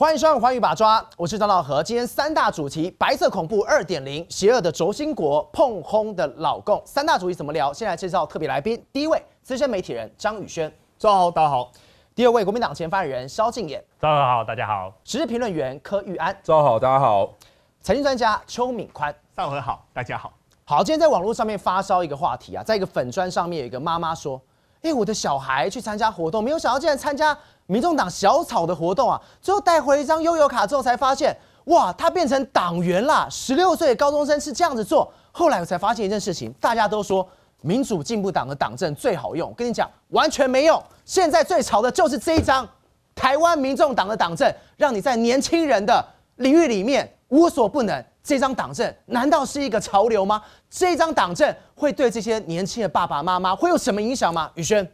欢迎收看《华宇把抓》，我是张兆和。今天三大主题：白色恐怖二点零、邪恶的轴心国、碰轰的老共。三大主题怎么聊？先来介绍特别来宾。第一位资深媒体人张宇轩，早上好，大家好。第二位国民党前发言人萧敬演，早上好，大家好。时事评论员柯玉安，早上好，大家好。财经专家邱敏宽，上午好，大家好。好，今天在网络上面发烧一个话题啊，在一个粉砖上面有一个妈妈说：“哎，我的小孩去参加活动，没有想到竟然参加。”民众党小草的活动啊，最后带回一张悠游卡之后，才发现哇，他变成党员啦！十六岁的高中生是这样子做。后来我才发现一件事情，大家都说民主进步党的党证最好用，跟你讲完全没用。现在最潮的就是这一张台湾民众党的党证，让你在年轻人的领域里面无所不能。这张党证难道是一个潮流吗？这张党证会对这些年轻的爸爸妈妈会有什么影响吗？宇轩？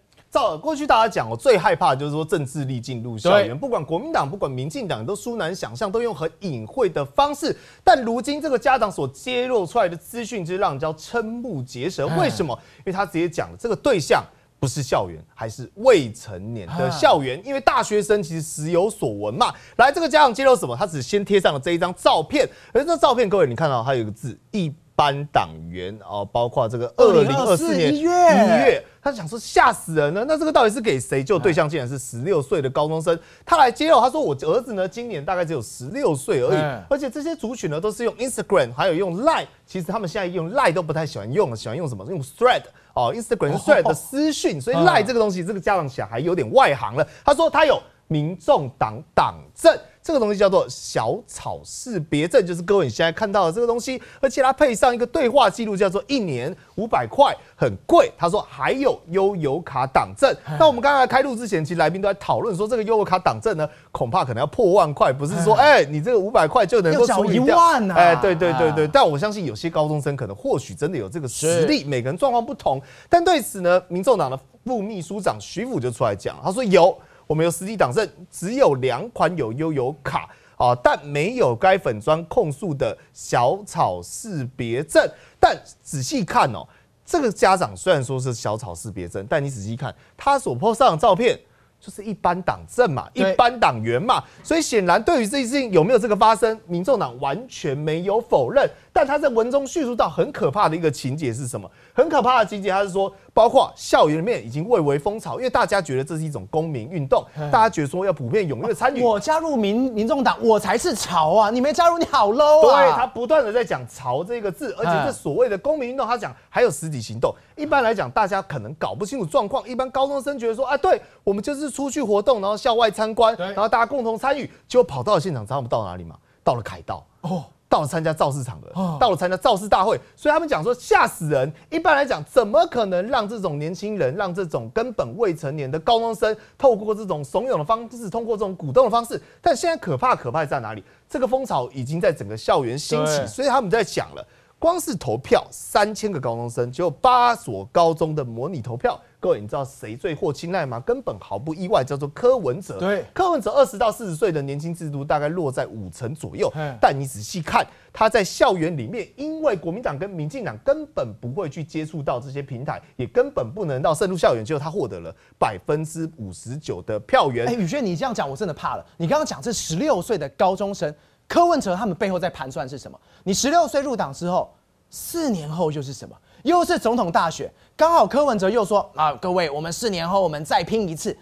过去大家讲我最害怕就是说政治力进入校园，不管国民党不管民进党都殊难想象，都用很隐晦的方式。但如今这个家长所揭露出来的资讯，就是让人叫瞠目结舌。为什么？因为他直接讲了，这个对象不是校园，还是未成年的校园，因为大学生其实时有所闻嘛。来，这个家长揭露什么？他只先贴上了这一张照片，而这照片各位你看到，它有一个字一。班党员哦，包括这个二零二四年一月，他想说吓死人了。那这个到底是给谁救对象？竟然是十六岁的高中生。他来揭露，他说我儿子呢，今年大概只有十六岁而已。而且这些族群呢，都是用 Instagram，还有用 Lie n。其实他们现在用 Lie n 都不太喜欢用了，喜欢用什么？用 Thread 哦，Instagram Thread 的私讯。所以 Lie n 这个东西，这个家长想还有点外行了。他说他有民众党党证。这个东西叫做小草识别证，就是各位你现在看到的这个东西，而且它配上一个对话记录，叫做一年五百块，很贵。他说还有悠游卡党证。那我们刚才开录之前，其实来宾都在讨论说，这个悠游卡党证呢，恐怕可能要破万块，不是说哎，你这个五百块就能够冲一万呢？哎，对对对对，但我相信有些高中生可能或许真的有这个实力，每个人状况不同。但对此呢，民众党的副秘书长徐武就出来讲，他说有。我们有实际党证，只有两款有悠游卡啊，但没有该粉专控诉的小草识别证。但仔细看哦，这个家长虽然说是小草识别证，但你仔细看他所 po 上的照片，就是一般党证嘛，一般党员嘛，所以显然对于这件事情有没有这个发生，民众党完全没有否认。但他在文中叙述到很可怕的一个情节是什么？很可怕的情节，他是说，包括校园里面已经蔚为风潮，因为大家觉得这是一种公民运动，大家觉得说要普遍踊跃参与。我加入民民众党，我才是潮啊！你没加入，你好 low。对，他不断的在讲“潮”这个字，而且是所谓的公民运动，他讲还有实体行动。一般来讲，大家可能搞不清楚状况。一般高中生觉得说，啊，对我们就是出去活动，然后校外参观，然后大家共同参与，结果跑到了现场，知道到哪里吗？到了凯道。哦。到了参加造势场的，到了参加造势大会，所以他们讲说吓死人。一般来讲，怎么可能让这种年轻人，让这种根本未成年的高中生，透过这种怂恿的方式，通过这种鼓动的方式？但现在可怕可怕在哪里？这个风潮已经在整个校园兴起，所以他们在讲了，光是投票三千个高中生，只有八所高中的模拟投票。你知道谁最获青睐吗？根本毫不意外，叫做柯文哲。对，柯文哲二十到四十岁的年轻制度大概落在五成左右。嗯，但你仔细看他在校园里面，因为国民党跟民进党根本不会去接触到这些平台，也根本不能到渗入校园，结果他获得了百分之五十九的票源。哎，宇轩，你这样讲我真的怕了。你刚刚讲这十六岁的高中生柯文哲，他们背后在盘算是什么？你十六岁入党之后，四年后又是什么？又是总统大选，刚好柯文哲又说啊，各位，我们四年后我们再拼一次，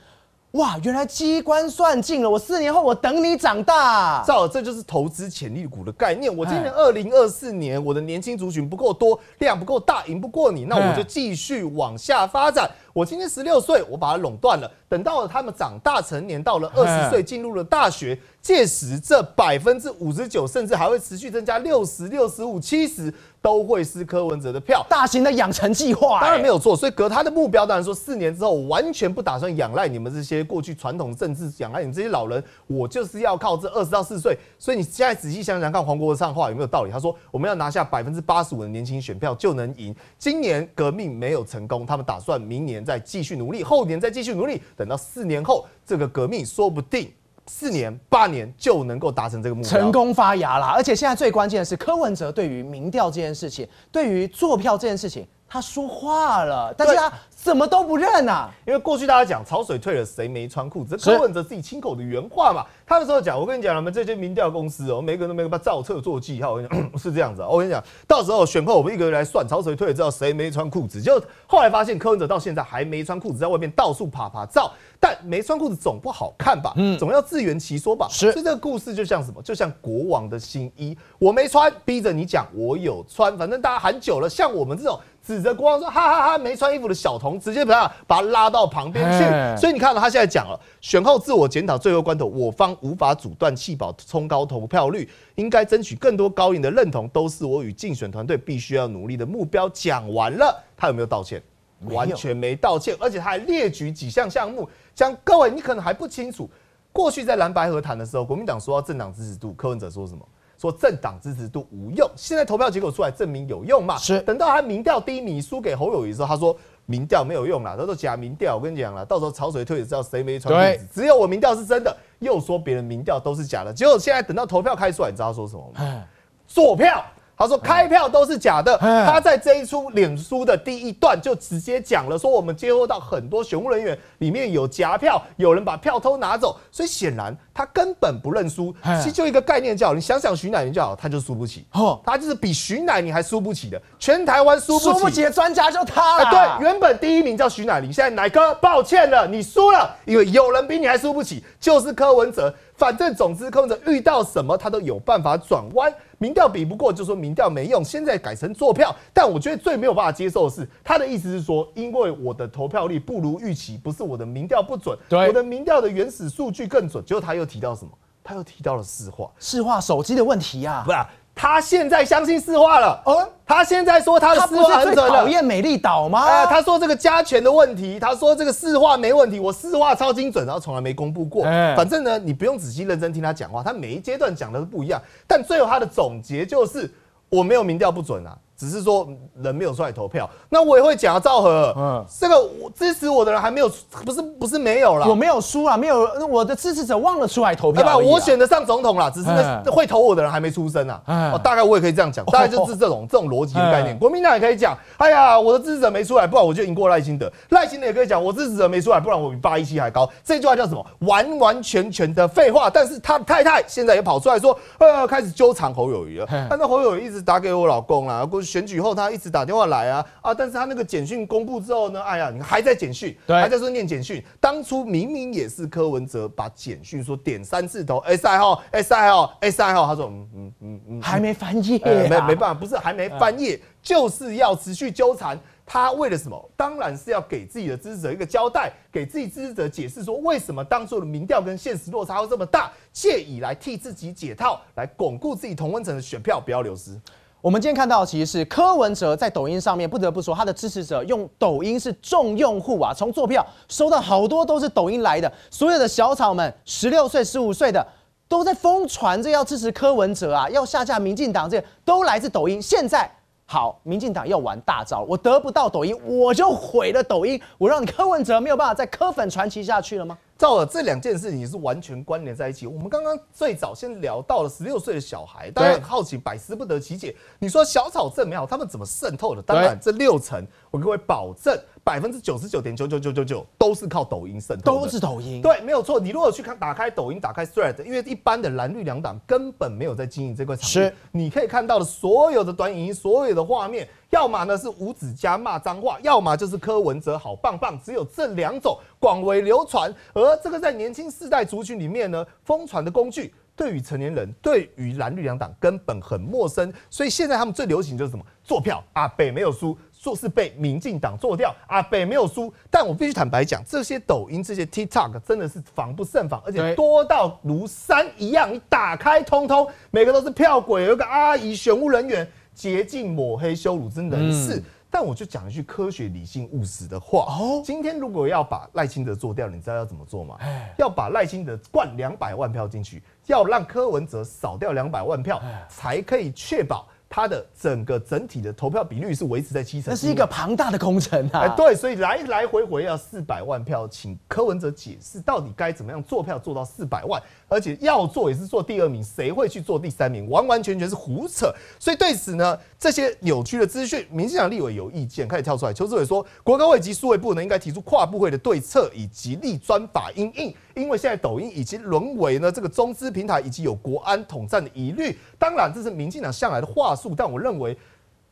哇，原来机关算尽了，我四年后我等你长大，照，这就是投资潜力股的概念。我今年二零二四年，我的年轻族群不够多，量不够大，赢不过你，那我就继续往下发展。我今年十六岁，我把它垄断了，等到了他们长大成年，到了二十岁进入了大学，届时这百分之五十九，甚至还会持续增加六十六十五七十。都会是柯文哲的票，大型的养成计划，当然没有错。所以，隔他的目标，当然说四年之后，完全不打算仰赖你们这些过去传统政治，仰赖你们这些老人，我就是要靠这二十到四岁。所以，你现在仔细想想看，黄国昌话有没有道理？他说我们要拿下百分之八十五的年轻选票就能赢。今年革命没有成功，他们打算明年再继续努力，后年再继续努力，等到四年后，这个革命说不定。四年八年就能够达成这个目标，成功发芽啦！而且现在最关键的是，柯文哲对于民调这件事情，对于做票这件事情。他说话了，但是他什么都不认呐。因为过去大家讲潮水退了，谁没穿裤子？柯文哲自己亲口的原话嘛。他的时候讲，我跟你讲，我们这些民调公司哦，每个人都没有把造册做记号。我跟你讲 是这样子，我跟你讲，到时候选票我们一个人来算，潮水退了知道谁没穿裤子。就后来发现柯文哲到现在还没穿裤子，在外面到处爬爬照，但没穿裤子总不好看吧？嗯，总要自圆其说吧？是。所以这个故事就像什么？就像国王的新衣，我没穿，逼着你讲我有穿。反正大家喊久了，像我们这种。指着国王说：“哈哈哈！没穿衣服的小童，直接把他把他拉到旁边去。”所以你看到他现在讲了，选后自我检讨，最后关头，我方无法阻断弃保冲高投票率，应该争取更多高赢的认同，都是我与竞选团队必须要努力的目标。讲完了，他有没有道歉？完全没道歉，而且他还列举几项项目，讲各位，你可能还不清楚，过去在蓝白和谈的时候，国民党说到政党支持度，柯文哲说什么？说政党支持度无用，现在投票结果出来证明有用嘛？是。等到他民调低迷输给侯友谊的后，候，他说民调没有用啦，他说假民调，我跟你讲了，到时候潮水退，也知道谁没穿裤子。只有我民调是真的。又说别人民调都是假的。结果现在等到投票开出来，你知道说什么吗？做票。他说开票都是假的。他在这一出脸书的第一段就直接讲了，说我们接触到很多选务人员，里面有假票，有人把票偷拿走。所以显然。他根本不认输，其实就一个概念叫你想想徐乃宁就好，他就输不起，他就是比徐乃宁还输不起的，全台湾输不起，输不起的专家就他了。对，原本第一名叫徐乃宁，现在乃哥，抱歉了，你输了，因为有人比你还输不起，就是柯文哲。反正总之，柯文哲遇到什么他都有办法转弯。民调比不过，就说民调没用，现在改成坐票，但我觉得最没有办法接受的是，他的意思是说，因为我的投票率不如预期，不是我的民调不准，对，我的民调的原始数据更准，结果他又。提到什么？他又提到了四化，四化手机的问题呀，不是？他现在相信四化了，哦，他现在说他的四化很准讨厌美丽岛吗？他说这个加权的问题，他说这个四化没问题，我四化超精准，然后从来没公布过。反正呢，你不用仔细认真听他讲话，他每一阶段讲的都不一样，但最后他的总结就是我没有民调不准啊。只是说人没有出来投票，那我也会讲啊，和，嗯，这个支持我的人还没有，不是不是没有了，我没有输啊，没有我的支持者忘了出来投票。对吧？我选得上总统了，只是那会投我的人还没出生啊。哦，大概我也可以这样讲，大概就是这种这种逻辑的概念。国民党也可以讲，哎呀，我的支持者没出来，不然我就赢过赖清德。赖清德也可以讲，我支持者没出来，不然我比八一七还高。这句话叫什么？完完全全的废话。但是他太太现在也跑出来说，呃，开始纠缠侯友谊了。但是侯友谊一直打给我老公啊，过。选举后，他一直打电话来啊啊！但是他那个简讯公布之后呢，哎呀，你还在简讯，还在说念简讯。当初明明也是柯文哲把简讯说点三次头，S I 号，S I 号，S I 号，他说嗯嗯嗯嗯，还没翻页。没没办法，不是还没翻页，就是要持续纠缠。他为了什么？当然是要给自己的支持者一个交代，给自己支持者解释说为什么当初的民调跟现实落差会这么大，借以来替自己解套，来巩固自己同温层的选票不要流失。我们今天看到，其实是柯文哲在抖音上面，不得不说，他的支持者用抖音是重用户啊，从坐票收到好多都是抖音来的，所有的小草们，十六岁、十五岁的都在疯传着要支持柯文哲啊，要下架民进党，这些都来自抖音。现在好，民进党要玩大招，我得不到抖音，我就毁了抖音，我让你柯文哲没有办法再柯粉传奇下去了吗？到了这两件事情是完全关联在一起。我们刚刚最早先聊到了十六岁的小孩，大家很好奇百思不得其解。你说小草证没有，他们怎么渗透的？当然，这六层我各位保证。百分之九十九点九九九九九都是靠抖音渗透，都是抖音，对，没有错。你如果去看，打开抖音，打开 t h r e a d 因为一般的蓝绿两党根本没有在经营这块产业。你可以看到的所有的短影音，所有的画面，要么呢是吴子嘉骂脏话，要么就是柯文哲好棒棒，只有这两种广为流传。而这个在年轻世代族群里面呢，疯传的工具，对于成年人，对于蓝绿两党根本很陌生。所以现在他们最流行就是什么？坐票啊，北没有输。做事被民进党做掉啊，北没有输，但我必须坦白讲，这些抖音、这些 TikTok 真的是防不胜防，而且多到如山一样。你打开通通，每个都是票鬼，有个阿姨、选务人员，竭尽抹黑、羞辱真的事。但我就讲一句科学、理性、务实的话：哦，今天如果要把赖清德做掉，你知道要怎么做吗？要把赖清德灌两百万票进去，要让柯文哲少掉两百万票，才可以确保。他的整个整体的投票比率是维持在七成，那是一个庞大的工程啊！对，所以来来回回要四百万票，请柯文哲解释到底该怎么样做票做到四百万。而且要做也是做第二名，谁会去做第三名？完完全全是胡扯。所以对此呢，这些扭曲的资讯，民进党立委有意见，开始跳出来。邱志伟说，国高会及数位部呢，应该提出跨部会的对策以及立专法应应，因为现在抖音以及沦为呢，这个中资平台以及有国安统战的疑虑。当然，这是民进党向来的话术，但我认为。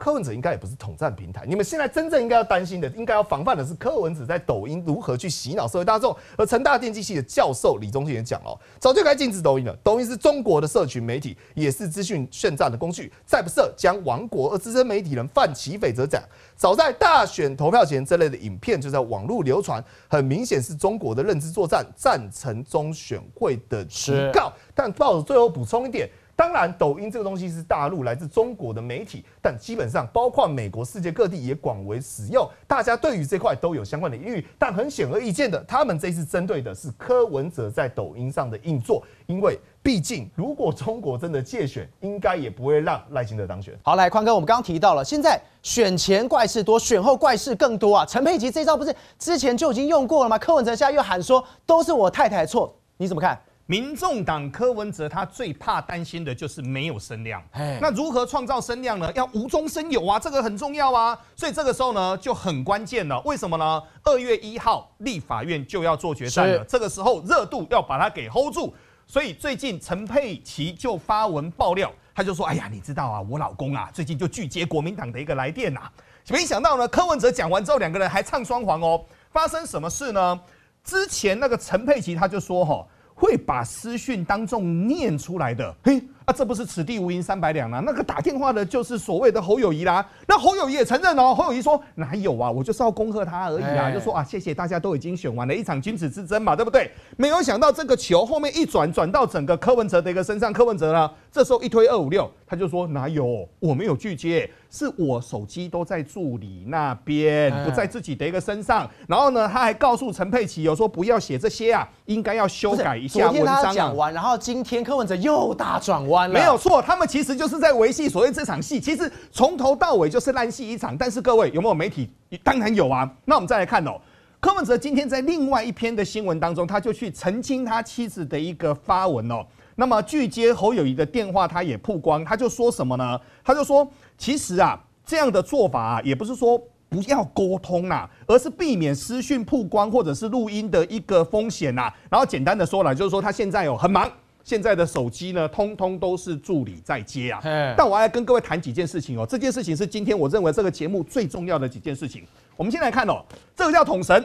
柯文哲应该也不是统战平台，你们现在真正应该要担心的，应该要防范的是柯文哲在抖音如何去洗脑社会大众。而成大电机系的教授李宗庆也讲了，早就该禁止抖音了。抖音是中国的社群媒体，也是资讯炫战的工具，再不设将亡国。而资深媒体人范奇斐则讲，早在大选投票前，这类的影片就在网络流传，很明显是中国的认知作战，赞成中选会的警告。但报纸最后补充一点。当然，抖音这个东西是大陆来自中国的媒体，但基本上包括美国、世界各地也广为使用。大家对于这块都有相关的疑虑，但很显而易见的，他们这次针对的是柯文哲在抖音上的硬作，因为毕竟如果中国真的借选，应该也不会让赖清德当选。好，来，宽哥，我们刚刚提到了，现在选前怪事多，选后怪事更多啊。陈佩琪这招不是之前就已经用过了吗？柯文哲现在又喊说都是我太太错，你怎么看？民众党柯文哲他最怕担心的就是没有声量，那如何创造声量呢？要无中生有啊，这个很重要啊。所以这个时候呢就很关键了。为什么呢？二月一号立法院就要做决战了，这个时候热度要把它给 hold 住。所以最近陈佩琪就发文爆料，他就说：“哎呀，你知道啊，我老公啊最近就拒接国民党的一个来电呐。”没想到呢，柯文哲讲完之后，两个人还唱双簧哦。发生什么事呢？之前那个陈佩琪他就说吼。会把私讯当众念出来的，嘿。这不是此地无银三百两啊！那个打电话的，就是所谓的侯友谊啦。那侯友谊也承认哦，侯友谊说哪有啊，我就是要恭贺他而已啊，就说啊谢谢大家都已经选完了，一场君子之争嘛，对不对？没有想到这个球后面一转，转到整个柯文哲的一个身上。柯文哲呢，这时候一推二五六，他就说哪有我没有拒接，是我手机都在助理那边，不在自己的一个身上。然后呢，他还告诉陈佩琪，有说不要写这些啊，应该要修改一下文章。昨天他讲完，然后今天柯文哲又大转弯。没有错，他们其实就是在维系所谓这场戏，其实从头到尾就是烂戏一场。但是各位有没有媒体？当然有啊。那我们再来看哦，柯文哲今天在另外一篇的新闻当中，他就去澄清他妻子的一个发文哦。那么拒接侯友谊的电话，他也曝光，他就说什么呢？他就说，其实啊，这样的做法也不是说不要沟通啊，而是避免私讯曝光或者是录音的一个风险啊。然后简单的说了，就是说他现在有很忙。现在的手机呢，通通都是助理在接啊。但我还要跟各位谈几件事情哦。这件事情是今天我认为这个节目最重要的几件事情。我们先来看哦，这个叫统神，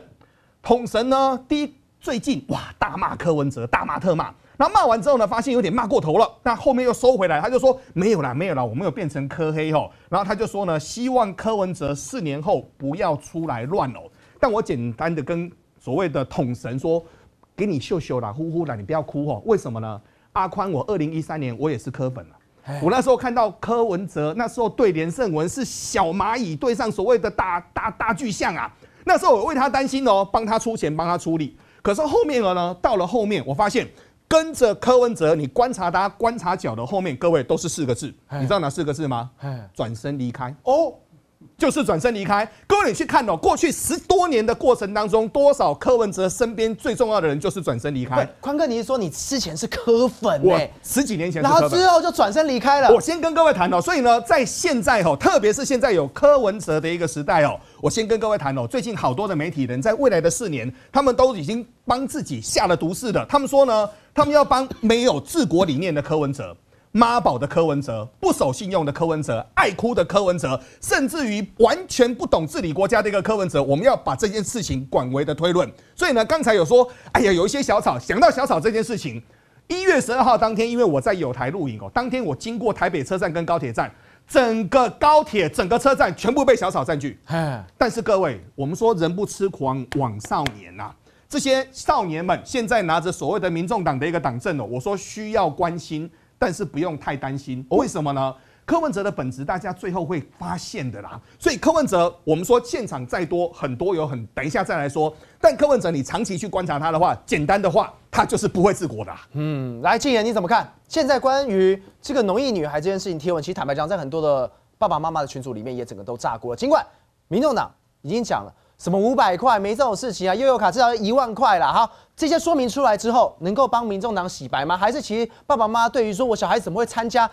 统神呢，第一最近哇大骂柯文哲，大骂特骂。那骂完之后呢，发现有点骂过头了，那后面又收回来，他就说没有啦，没有啦，我没有变成柯黑哦。然后他就说呢，希望柯文哲四年后不要出来乱哦。但我简单的跟所谓的统神说。给你秀秀啦，呼呼啦，你不要哭哦！为什么呢？阿宽，我二零一三年我也是柯粉了，我那时候看到柯文哲那时候对连胜文是小蚂蚁对上所谓的大大大巨象啊，那时候我为他担心哦，帮他出钱帮他出力。可是后面呢？到了后面我发现跟着柯文哲，你观察他观察角的后面，各位都是四个字，你知道哪四个字吗？转身离开哦。就是转身离开。各位，你去看哦，过去十多年的过程当中，多少柯文哲身边最重要的人就是转身离开。宽哥，你是说你之前是柯粉哎？十几年前，然后之后就转身离开了。我先跟各位谈哦，所以呢，在现在哦，特别是现在有柯文哲的一个时代哦，我先跟各位谈哦，最近好多的媒体人，在未来的四年，他们都已经帮自己下了毒誓的，他们说呢，他们要帮没有治国理念的柯文哲。妈宝的柯文哲，不守信用的柯文哲，爱哭的柯文哲，甚至于完全不懂治理国家的一个柯文哲，我们要把这件事情广为的推论。所以呢，刚才有说，哎呀，有一些小草，想到小草这件事情。一月十二号当天，因为我在有台录影哦，当天我经过台北车站跟高铁站，整个高铁、整个车站全部被小草占据。但是各位，我们说人不痴狂枉少年呐。这些少年们现在拿着所谓的民众党的一个党证哦，我说需要关心。但是不用太担心，为什么呢？柯文哲的本质，大家最后会发现的啦。所以柯文哲，我们说现场再多，很多有很，等一下再来说。但柯文哲，你长期去观察他的话，简单的话，他就是不会治国的。嗯，来，纪言你怎么看？现在关于这个“农业女孩”这件事情，贴文其实坦白讲，在很多的爸爸妈妈的群组里面，也整个都炸锅尽管民众党已经讲了什么五百块没这种事情啊，悠游卡至少一万块了，哈。这些说明出来之后，能够帮民众党洗白吗？还是其实爸爸妈妈对于说，我小孩怎么会参加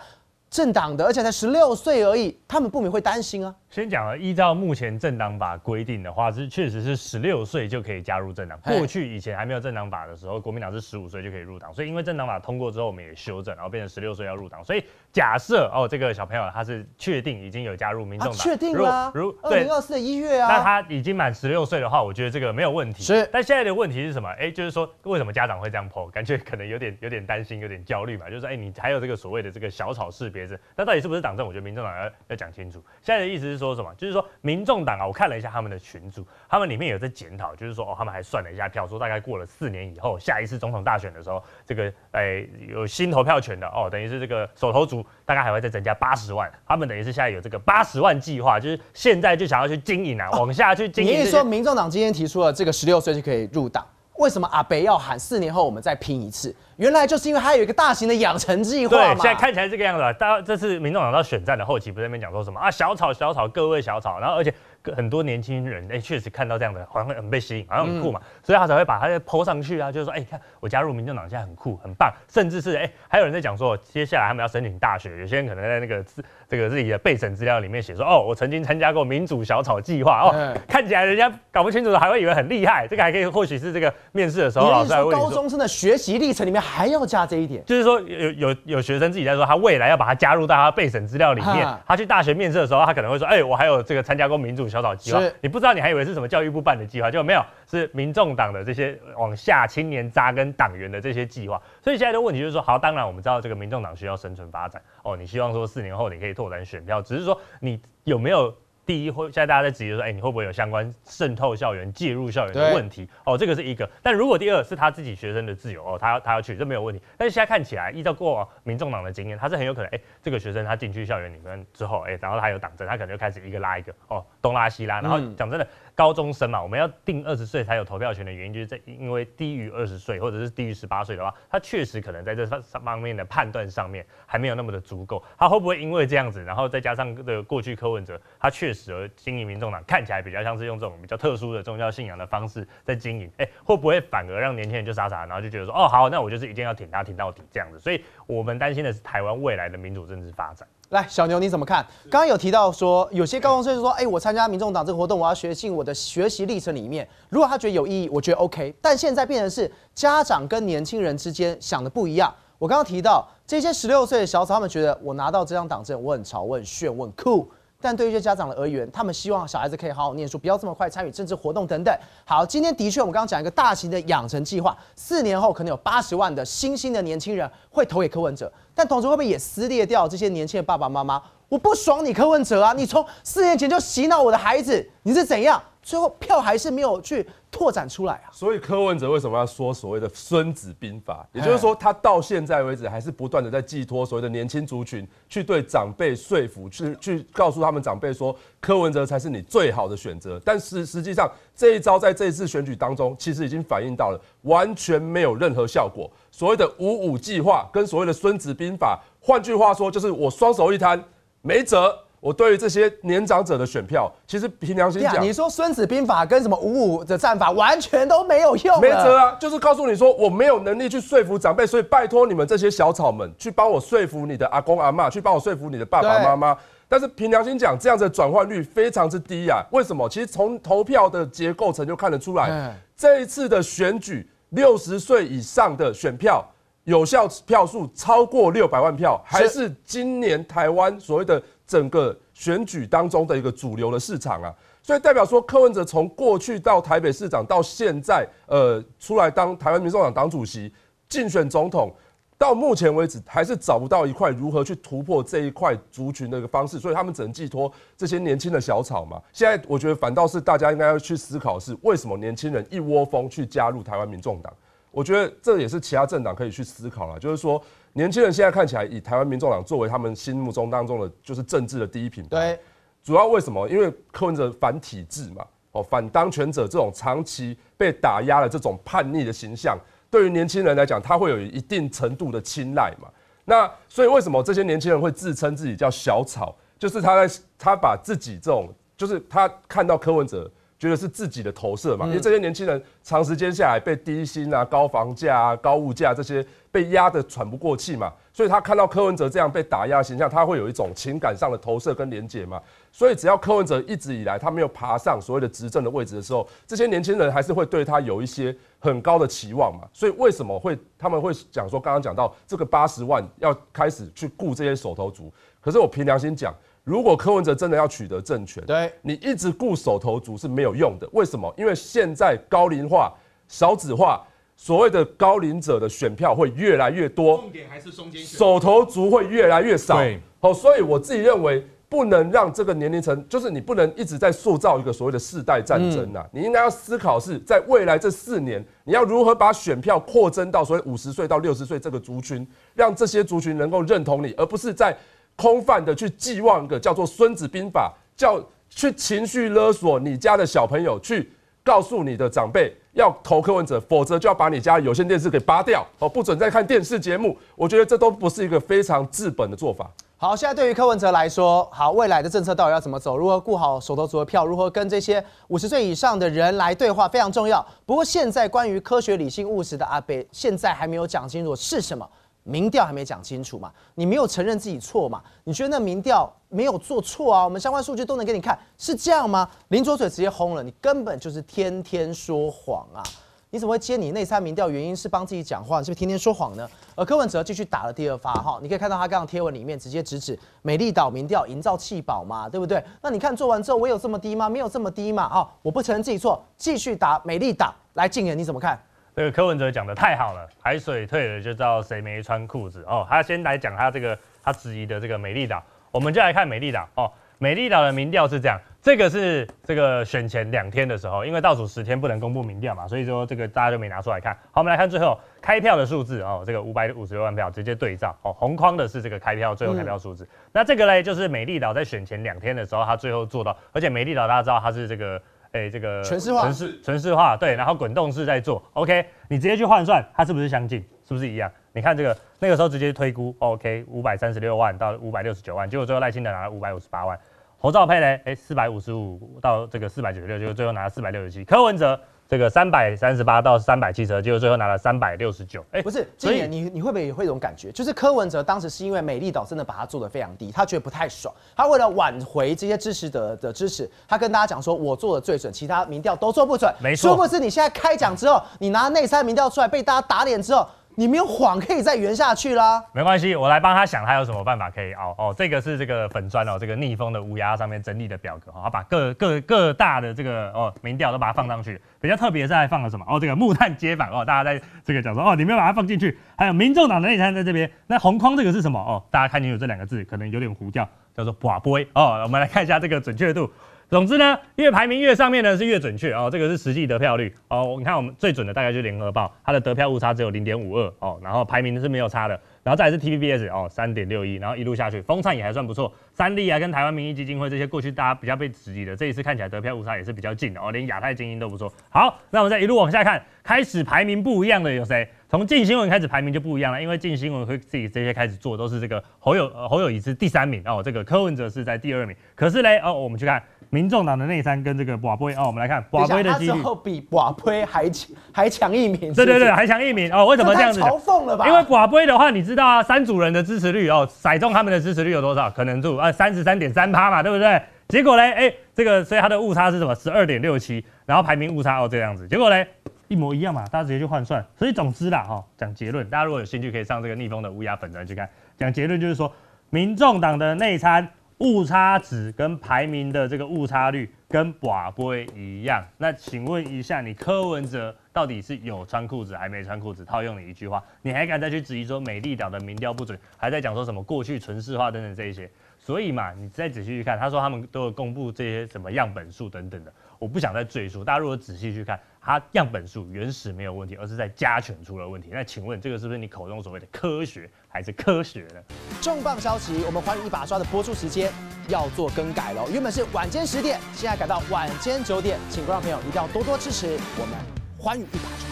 政党的，而且才十六岁而已，他们不免会担心啊。先讲了，依照目前政党法规定的话，是确实是十六岁就可以加入政党。过去以前还没有政党法的时候，国民党是十五岁就可以入党。所以因为政党法通过之后，我们也修正，然后变成十六岁要入党。所以假设哦，这个小朋友他是确定已经有加入民众党，确定了。如二零二四一月啊，那他已经满十六岁的话，我觉得这个没有问题。是，但现在的问题是什么？哎，就是说为什么家长会这样泼？感觉可能有点有点担心，有点焦虑嘛。就是哎，你还有这个所谓的这个小草式别针，那到底是不是党政？我觉得民政党要要讲清楚。现在的意思是说。说什么？就是说，民众党啊，我看了一下他们的群组，他们里面有在检讨，就是说，哦，他们还算了一下票，说大概过了四年以后，下一次总统大选的时候，这个，哎，有新投票权的哦，等于是这个手头族大概还会再增加八十万，他们等于是现在有这个八十万计划，就是现在就想要去经营啊，往下去经营。你意思说，民众党今天提出了这个十六岁就可以入党？为什么阿北要喊四年后我们再拼一次？原来就是因为他有一个大型的养成计划嘛。对，现在看起来这个样子啊，大家这次民众党到选战的后期，不是在那边讲说什么啊小草小草各位小草，然后而且很多年轻人哎确实看到这样的好像很被吸引，好像很酷嘛，所以他才会把他再泼上去啊，就是说哎看我加入民进党现在很酷很棒，甚至是哎还有人在讲说接下来他们要申请大学，有些人可能在那个。这个自己的备审资料里面写说，哦，我曾经参加过民主小草计划哦，看起来人家搞不清楚还会以为很厉害，这个还可以或许是这个面试的时候，老师高中生的学习历程里面还要加这一点，就是说有有有学生自己在说，他未来要把它加入到他备审资料里面，他去大学面试的时候，他可能会说，哎，我还有这个参加过民主小草计划，你不知道你还以为是什么教育部办的计划，就没有是民众党的这些往下青年扎根党员的这些计划，所以现在的问题就是说，好，当然我们知道这个民众党需要生存发展，哦，你希望说四年后你可以。拓展选票，只是说你有没有第一？现在大家在质疑说，哎，你会不会有相关渗透校园、介入校园的问题？哦，这个是一个。但如果第二是他自己学生的自由，哦，他要他要去，这没有问题。但是现在看起来，依照过往民众党的经验，他是很有可能，哎，这个学生他进去校园里面之后，哎，然后他有党证，他可能就开始一个拉一个，哦，东拉西拉，然后讲真的。高中生嘛，我们要定二十岁才有投票权的原因，就是在因为低于二十岁或者是低于十八岁的话，他确实可能在这方方面的判断上面还没有那么的足够。他会不会因为这样子，然后再加上的过去柯文哲，他确实而经营民众党看起来比较像是用这种比较特殊的宗教信仰的方式在经营，哎，会不会反而让年轻人就傻傻，然后就觉得说，哦好，那我就是一定要挺他挺到底这样子。所以我们担心的是台湾未来的民主政治发展。来，小牛你怎么看？刚刚有提到说，有些高中生说，哎，我参加民众党这个活动，我要学进我的学习历程里面。如果他觉得有意义，我觉得 OK。但现在变成是家长跟年轻人之间想的不一样。我刚刚提到这些十六岁的小草，他们觉得我拿到这张党证，我很潮、我很炫、我很酷。但对于一些家长而言，他们希望小孩子可以好好念书，不要这么快参与政治活动等等。好，今天的确，我们刚刚讲一个大型的养成计划，四年后可能有八十万的新兴的年轻人会投给柯文哲，但同时会不会也撕裂掉这些年轻的爸爸妈妈？我不爽你柯文哲啊！你从四年前就洗脑我的孩子，你是怎样？最后票还是没有去拓展出来啊！所以柯文哲为什么要说所谓的《孙子兵法》？也就是说，他到现在为止还是不断的在寄托所谓的年轻族群去对长辈说服，去去告诉他们长辈说，柯文哲才是你最好的选择。但是实际上这一招在这一次选举当中，其实已经反映到了完全没有任何效果。所谓的“五五计划”跟所谓的《孙子兵法》，换句话说就是我双手一摊，没辙。我对于这些年长者的选票，其实凭良心讲，你说《孙子兵法》跟什么五五的战法完全都没有用，没辙啊！就是告诉你说我没有能力去说服长辈，所以拜托你们这些小草们去帮我说服你的阿公阿妈，去帮我说服你的爸爸妈妈。但是凭良心讲，这样子转换率非常之低啊！为什么？其实从投票的结构层就看得出来，这一次的选举，六十岁以上的选票有效票数超过六百万票，还是今年台湾所谓的。整个选举当中的一个主流的市场啊，所以代表说柯文哲从过去到台北市长到现在，呃，出来当台湾民众党党主席，竞选总统，到目前为止还是找不到一块如何去突破这一块族群的一个方式，所以他们只能寄托这些年轻的小草嘛。现在我觉得反倒是大家应该要去思考是为什么年轻人一窝蜂去加入台湾民众党，我觉得这也是其他政党可以去思考了，就是说。年轻人现在看起来，以台湾民众党作为他们心目中当中的就是政治的第一品牌。对，主要为什么？因为柯文哲反体制嘛，哦，反当权者这种长期被打压的这种叛逆的形象，对于年轻人来讲，他会有一定程度的青睐嘛。那所以为什么这些年轻人会自称自己叫小草？就是他在他把自己这种，就是他看到柯文哲。觉得是自己的投射嘛，因为这些年轻人长时间下来被低薪啊、高房价啊、高物价这些被压得喘不过气嘛，所以他看到柯文哲这样被打压形象，他会有一种情感上的投射跟连结嘛。所以只要柯文哲一直以来他没有爬上所谓的执政的位置的时候，这些年轻人还是会对他有一些很高的期望嘛。所以为什么会他们会讲说刚刚讲到这个八十万要开始去雇这些手头族？可是我凭良心讲。如果柯文哲真的要取得政权，对你一直固守头族是没有用的。为什么？因为现在高龄化、少子化，所谓的高龄者的选票会越来越多，重点还是中间头族会越来越少。对，好，所以我自己认为，不能让这个年龄层，就是你不能一直在塑造一个所谓的世代战争啊。你应该要思考是在未来这四年，你要如何把选票扩增到所谓五十岁到六十岁这个族群，让这些族群能够认同你，而不是在。空泛的去寄望一个叫做《孙子兵法》，叫去情绪勒索你家的小朋友，去告诉你的长辈要投柯文哲，否则就要把你家有线电视给拔掉，哦，不准再看电视节目。我觉得这都不是一个非常治本的做法。好，现在对于柯文哲来说，好未来的政策到底要怎么走？如何顾好手头族的票？如何跟这些五十岁以上的人来对话，非常重要。不过现在关于科学、理性、务实的阿北，现在还没有讲清楚是什么。民调还没讲清楚嘛？你没有承认自己错嘛？你觉得那民调没有做错啊？我们相关数据都能给你看，是这样吗？林卓水直接轰了，你根本就是天天说谎啊！你怎么会接你内参民调？原因是帮自己讲话，是不是天天说谎呢？而柯文哲继续打了第二发哈，你可以看到他刚刚贴文里面直接直指美丽岛民调营造气保嘛，对不对？那你看做完之后我有这么低吗？没有这么低嘛啊！我不承认自己错，继续打美丽岛来敬人，你怎么看？这个柯文哲讲的太好了，海水退了就知道谁没穿裤子哦。他先来讲他这个他质疑的这个美丽岛，我们就来看美丽岛哦。美丽岛的民调是这样，这个是这个选前两天的时候，因为倒数十天不能公布民调嘛，所以说这个大家就没拿出来看。好，我们来看最后开票的数字哦，这个五百五十六万票直接对照哦，红框的是这个开票最后开票数字。那这个嘞就是美丽岛在选前两天的时候，他最后做到，而且美丽岛大家知道他是这个。哎，这个全市化，全市全市化，对，然后滚动式在做，OK，你直接去换算，它是不是相近，是不是一样？你看这个，那个时候直接推估，OK，五百三十六万到五百六十九万，结果最后赖清德拿了五百五十八万，侯兆佩呢？哎，四百五十五到这个四百九十六，就果最后拿了四百六十七，柯文哲。这个三百三十八到三百七十，结果最后拿了三百六十九。哎，不是，所以你你会不会会有一种感觉，就是柯文哲当时是因为美丽岛真的把它做的非常低，他觉得不太爽，他为了挽回这些支持者的支持，他跟大家讲说：“我做的最准，其他民调都做不准。”没错，如果是你现在开讲之后，你拿内三民调出来被大家打脸之后。你没有谎可以再圆下去啦，没关系，我来帮他想，他有什么办法可以哦？哦，这个是这个粉砖哦，这个逆风的乌鸦上面整理的表格，好，把各各各大的这个哦民调都把它放上去。比较特别是在放了什么哦，这个木炭街坊哦，大家在这个讲说哦，你们把它放进去，还有民众党的内参在这边。那红框这个是什么哦？大家看清楚这两个字，可能有点糊掉，叫做“寡波”哦。我们来看一下这个准确度。总之呢，越排名越上面呢是越准确哦，这个是实际得票率哦。你看我们最准的大概就是联合报，它的得票误差只有零点五二哦，然后排名是没有差的，然后再是 t v b s 哦，三点六一，然后一路下去，风灿也还算不错，三立啊跟台湾民意基金会这些过去大家比较被质疑的，这一次看起来得票误差也是比较近的哦，连亚太精英都不错。好，那我们再一路往下看，开始排名不一样的有谁？从近新闻开始排名就不一样了，因为近新闻和这些开始做都是这个侯友侯友谊是第三名哦，这个柯文哲是在第二名。可是嘞，哦，我们去看民众党的内山跟这个寡波哦，我们来看寡波的几率比寡波还强还强一名。对对对，还强一名哦，为什么这样子？嘲讽了吧？因为寡波的话，你知道啊，三组人的支持率哦，骰中他们的支持率有多少？可能就啊，三十三点三趴嘛，对不对？结果嘞，哎，这个所以它的误差是什么？十二点六七，然后排名误差哦这样子。结果嘞，一模一样嘛，大家直接去换算。所以总之啦，哈，讲结论，大家如果有兴趣，可以上这个逆风的乌鸦粉专去看。讲结论就是说，民众党的内参误差值跟排名的这个误差率跟寡波一样。那请问一下，你柯文哲到底是有穿裤子还是没穿裤子？套用你一句话，你还敢再去质疑说美丽岛的民调不准，还在讲说什么过去纯市化等等这一些？所以嘛，你再仔细看，他说他们都有公布这些什么样本数等等的。我不想再赘述，大家如果仔细去看。它样本数原始没有问题，而是在加权出了问题。那请问这个是不是你口中所谓的科学还是科学呢？重磅消息，我们《欢语一把抓》的播出时间要做更改了，原本是晚间十点，现在改到晚间九点，请观众朋友一定要多多支持我们《欢语一把抓》。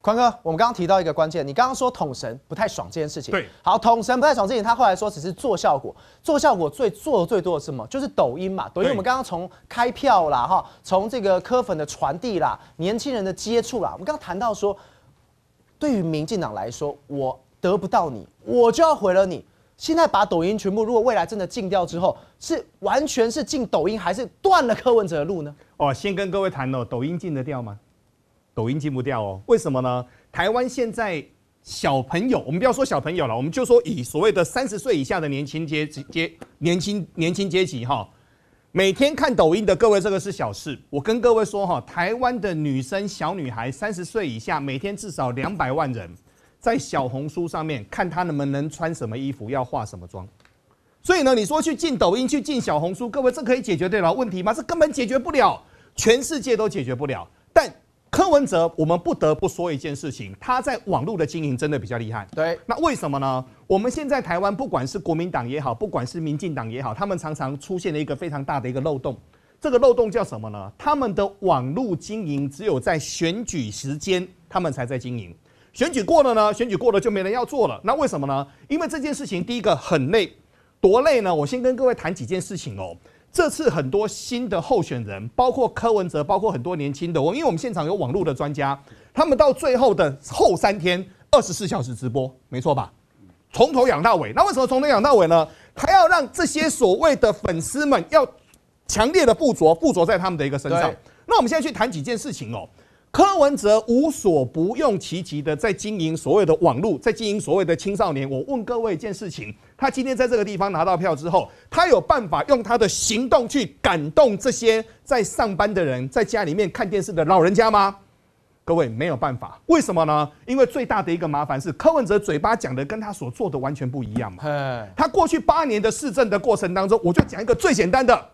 宽哥，我们刚刚提到一个关键，你刚刚说统神不太爽这件事情。对，好，统神不太爽这件事情，他后来说只是做效果，做效果最做的最多的什么，就是抖音嘛。抖音我们刚刚从开票啦哈，从这个科粉的传递啦，年轻人的接触啦，我们刚刚谈到说，对于民进党来说，我得不到你，我就要毁了你。现在把抖音全部，如果未来真的禁掉之后，是完全是禁抖音，还是断了柯文哲的路呢？哦，先跟各位谈哦，抖音禁得掉吗？抖音禁不掉哦，为什么呢？台湾现在小朋友，我们不要说小朋友了，我们就说以所谓的三十岁以下的年轻阶阶年轻年轻阶级哈，每天看抖音的各位，这个是小事。我跟各位说哈，台湾的女生小女孩三十岁以下，每天至少两百万人在小红书上面看她能不能穿什么衣服，要化什么妆。所以呢，你说去进抖音，去进小红书，各位这可以解决得了问题吗？这根本解决不了，全世界都解决不了。但柯文哲，我们不得不说一件事情，他在网络的经营真的比较厉害。对，那为什么呢？我们现在台湾不管是国民党也好，不管是民进党也好，他们常常出现了一个非常大的一个漏洞。这个漏洞叫什么呢？他们的网络经营只有在选举时间，他们才在经营。选举过了呢，选举过了就没人要做了。那为什么呢？因为这件事情第一个很累，多累呢？我先跟各位谈几件事情哦。这次很多新的候选人，包括柯文哲，包括很多年轻的，我因为我们现场有网络的专家，他们到最后的后三天二十四小时直播，没错吧？从头养到尾。那为什么从头养到尾呢？他要让这些所谓的粉丝们要强烈的附着，附着在他们的一个身上。那我们现在去谈几件事情哦。柯文哲无所不用其极的在经营所谓的网络，在经营所谓的青少年。我问各位一件事情：他今天在这个地方拿到票之后，他有办法用他的行动去感动这些在上班的人，在家里面看电视的老人家吗？各位没有办法，为什么呢？因为最大的一个麻烦是柯文哲嘴巴讲的跟他所做的完全不一样嘛。他过去八年的市政的过程当中，我就讲一个最简单的：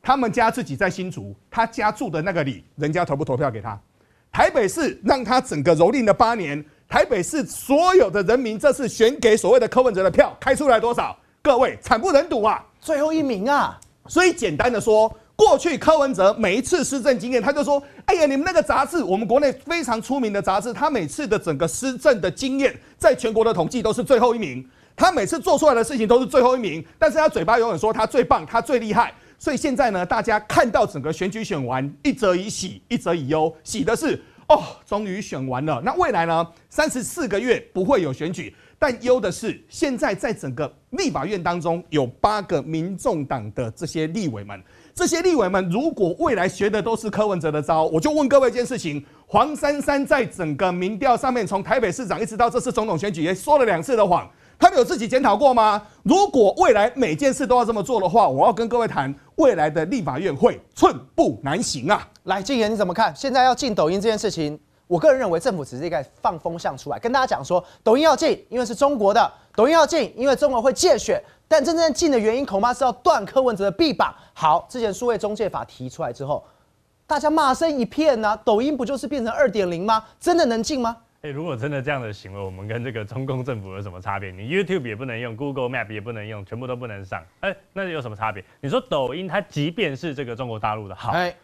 他们家自己在新竹，他家住的那个里，人家投不投票给他？台北市让他整个蹂躏了八年，台北市所有的人民这次选给所谓的柯文哲的票开出来多少？各位惨不忍睹啊，最后一名啊！所以简单的说，过去柯文哲每一次施政经验，他就说：“哎呀，你们那个杂志，我们国内非常出名的杂志，他每次的整个施政的经验，在全国的统计都是最后一名，他每次做出来的事情都是最后一名，但是他嘴巴永远说他最棒，他最厉害。”所以现在呢，大家看到整个选举选完，一则以喜，一则以忧。喜的是，哦，终于选完了。那未来呢，三十四个月不会有选举。但忧的是，现在在整个立法院当中，有八个民众党的这些立委们，这些立委们如果未来学的都是柯文哲的招，我就问各位一件事情：黄珊珊在整个民调上面，从台北市长一直到这次总统选举，也说了两次的谎，他们有自己检讨过吗？如果未来每件事都要这么做的话，我要跟各位谈。未来的立法院会寸步难行啊！来，金言你怎么看？现在要进抖音这件事情，我个人认为政府只是一个放风向出来，跟大家讲说抖音要进，因为是中国的抖音要进，因为中国会借选。但真正进的原因恐怕是要断柯文哲的臂膀。好，之前数位中介法提出来之后，大家骂声一片呐。抖音不就是变成二点零吗？真的能进吗？哎，如果真的这样的行为，我们跟这个中共政府有什么差别？你 YouTube 也不能用，Google Map 也不能用，全部都不能上。哎，那有什么差别？你说抖音它即便是这个中国大陆的，好，哎，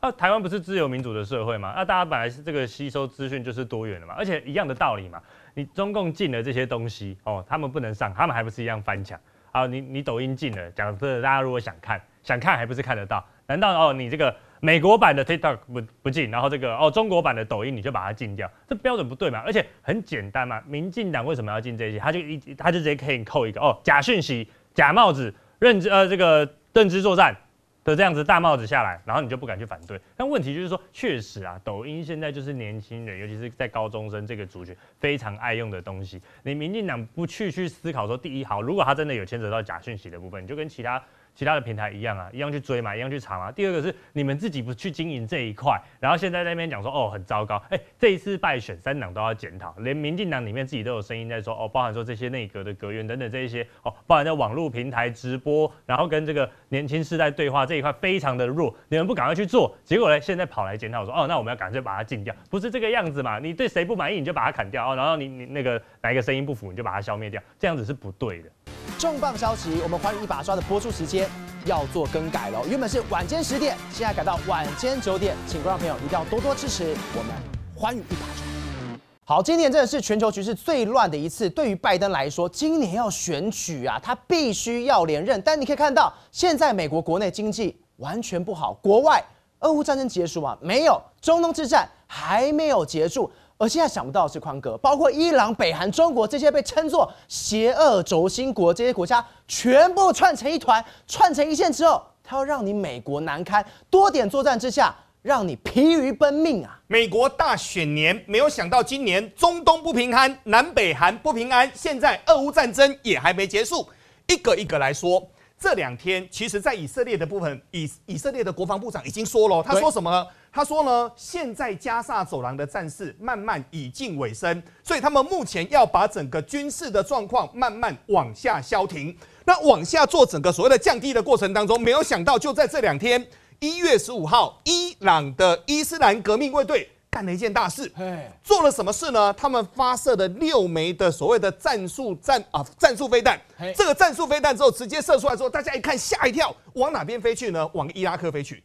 啊，台湾不是自由民主的社会嘛？啊，大家本来是这个吸收资讯就是多元的嘛，而且一样的道理嘛。你中共禁了这些东西，哦，他们不能上，他们还不是一样翻墙啊？你你抖音禁了，假设大家如果想看，想看还不是看得到？难道哦你这个？美国版的 TikTok 不不进，然后这个哦，中国版的抖音你就把它禁掉，这标准不对嘛？而且很简单嘛，民进党为什么要禁这些？他就一他就直接可以扣一个哦，假讯息、假帽子、认知呃这个认知作战的这样子大帽子下来，然后你就不敢去反对。但问题就是说，确实啊，抖音现在就是年轻人，尤其是在高中生这个族群非常爱用的东西。你民进党不去去思考说，第一，好，如果他真的有牵扯到假讯息的部分，你就跟其他。其他的平台一样啊，一样去追嘛，一样去查嘛。第二个是你们自己不去经营这一块，然后现在那边讲说哦很糟糕，哎这一次败选，三党都要检讨，连民进党里面自己都有声音在说哦，包含说这些内阁的阁员等等这一些哦，包含在网络平台直播，然后跟这个年轻世代对话这一块非常的弱，你们不赶快去做，结果呢现在跑来检讨说哦那我们要赶快把它禁掉，不是这个样子嘛？你对谁不满意你就把它砍掉哦，然后你你那个哪一个声音不符你就把它消灭掉，这样子是不对的。重磅消息！我们《欢宇一把抓》的播出时间要做更改了，原本是晚间十点，现在改到晚间九点，请观众朋友一定要多多支持我们《欢宇一把抓》。好，今年真的是全球局势最乱的一次。对于拜登来说，今年要选举啊，他必须要连任。但你可以看到，现在美国国内经济完全不好，国外，俄乌战争结束吗？没有，中东之战还没有结束。而现在想不到的是宽哥，包括伊朗、北韩、中国这些被称作邪恶轴心国这些国家，全部串成一团、串成一线之后，他要让你美国难堪，多点作战之下，让你疲于奔命啊！美国大选年，没有想到今年中东不平安，南北韩不平安，现在俄乌战争也还没结束，一个一个来说。这两天，其实，在以色列的部分，以以色列的国防部长已经说了，他说什么？呢？他说呢，现在加沙走廊的战事慢慢已近尾声，所以他们目前要把整个军事的状况慢慢往下消停。那往下做整个所谓的降低的过程当中，没有想到，就在这两天，一月十五号，伊朗的伊斯兰革命卫队。干了一件大事，做了什么事呢？他们发射的六枚的所谓的战术战啊战术飞弹，这个战术飞弹之后直接射出来，之后，大家一看吓一跳，往哪边飞去呢？往伊拉克飞去。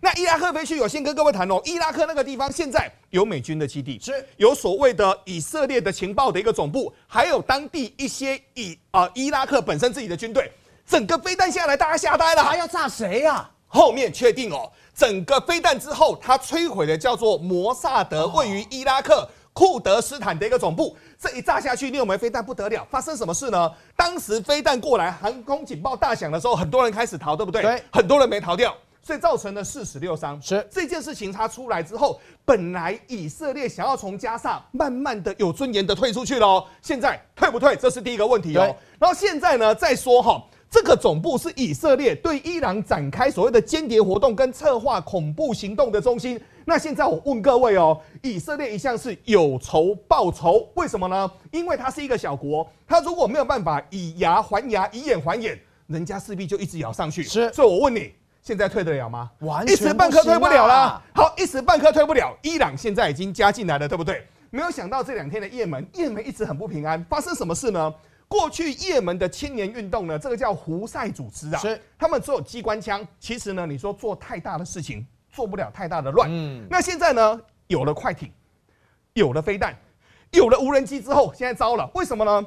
那伊拉克飞去，有先跟各位谈哦，伊拉克那个地方现在有美军的基地，是有所谓的以色列的情报的一个总部，还有当地一些以啊伊拉克本身自己的军队。整个飞弹下来，大家吓呆了，还要炸谁呀？后面确定哦。整个飞弹之后，它摧毁的叫做摩萨德，位于伊拉克库德斯坦的一个总部。这一炸下去，六枚飞弹不得了，发生什么事呢？当时飞弹过来，航空警报大响的时候，很多人开始逃，对不对？很多人没逃掉，所以造成了四死六伤。是这件事情，它出来之后，本来以色列想要从加沙慢慢的有尊严的退出去喽，现在退不退，这是第一个问题哦。然后现在呢，再说哈。这个总部是以色列对伊朗展开所谓的间谍活动跟策划恐怖行动的中心。那现在我问各位哦，以色列一向是有仇报仇，为什么呢？因为它是一个小国，它如果没有办法以牙还牙、以眼还眼，人家势必就一直咬上去。是，所以我问你，现在退得了吗？完全一时半刻退不了啦。好，一时半刻退不了。伊朗现在已经加进来了，对不对？没有想到这两天的也门，也门一直很不平安，发生什么事呢？过去，也门的青年运动呢，这个叫胡塞组织啊，是他们只有机关枪。其实呢，你说做太大的事情，做不了太大的乱。嗯，那现在呢，有了快艇，有了飞弹，有了无人机之后，现在糟了。为什么呢？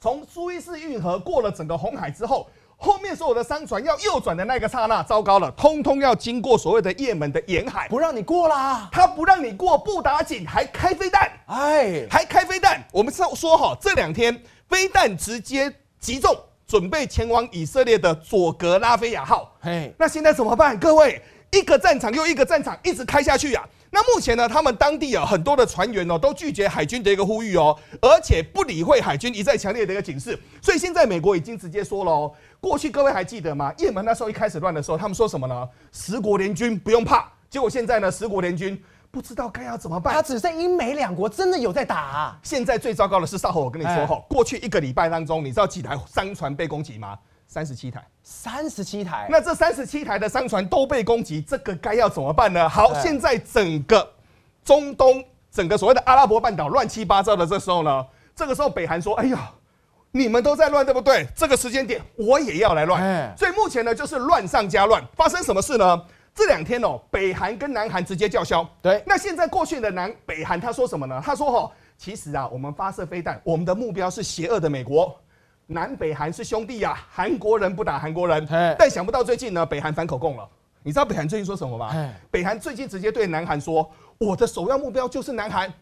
从苏伊士运河过了整个红海之后，后面所有的商船要右转的那个刹那，糟糕了，通通要经过所谓的也门的沿海，不让你过啦。他不让你过不打紧，还开飞弹，哎，还开飞弹。我们说说好，这两天。飞弹直接击中准备前往以色列的佐格拉菲亚号。嘿，那现在怎么办？各位，一个战场又一个战场，一直开下去啊。那目前呢，他们当地啊很多的船员哦都拒绝海军的一个呼吁哦，而且不理会海军一再强烈的一个警示。所以现在美国已经直接说了，哦，过去各位还记得吗？也门那时候一开始乱的时候，他们说什么呢？十国联军不用怕。结果现在呢，十国联军。不知道该要怎么办？他只剩英美两国真的有在打。现在最糟糕的是，稍后我跟你说哈，过去一个礼拜当中，你知道几台商船被攻击吗？三十七台。三十七台。那这三十七台的商船都被攻击，这个该要怎么办呢？好，现在整个中东，整个所谓的阿拉伯半岛乱七八糟的，这时候呢，这个时候北韩说：“哎呀，你们都在乱，对不对？”这个时间点我也要来乱。所以目前呢，就是乱上加乱。发生什么事呢？这两天哦，北韩跟南韩直接叫嚣。对，那现在过去的南北韩他说什么呢？他说哈，其实啊，我们发射飞弹，我们的目标是邪恶的美国。南北韩是兄弟啊，韩国人不打韩国人。但想不到最近呢，北韩反口供了。你知道北韩最近说什么吗？北韩最近直接对南韩说，我的首要目标就是南韩。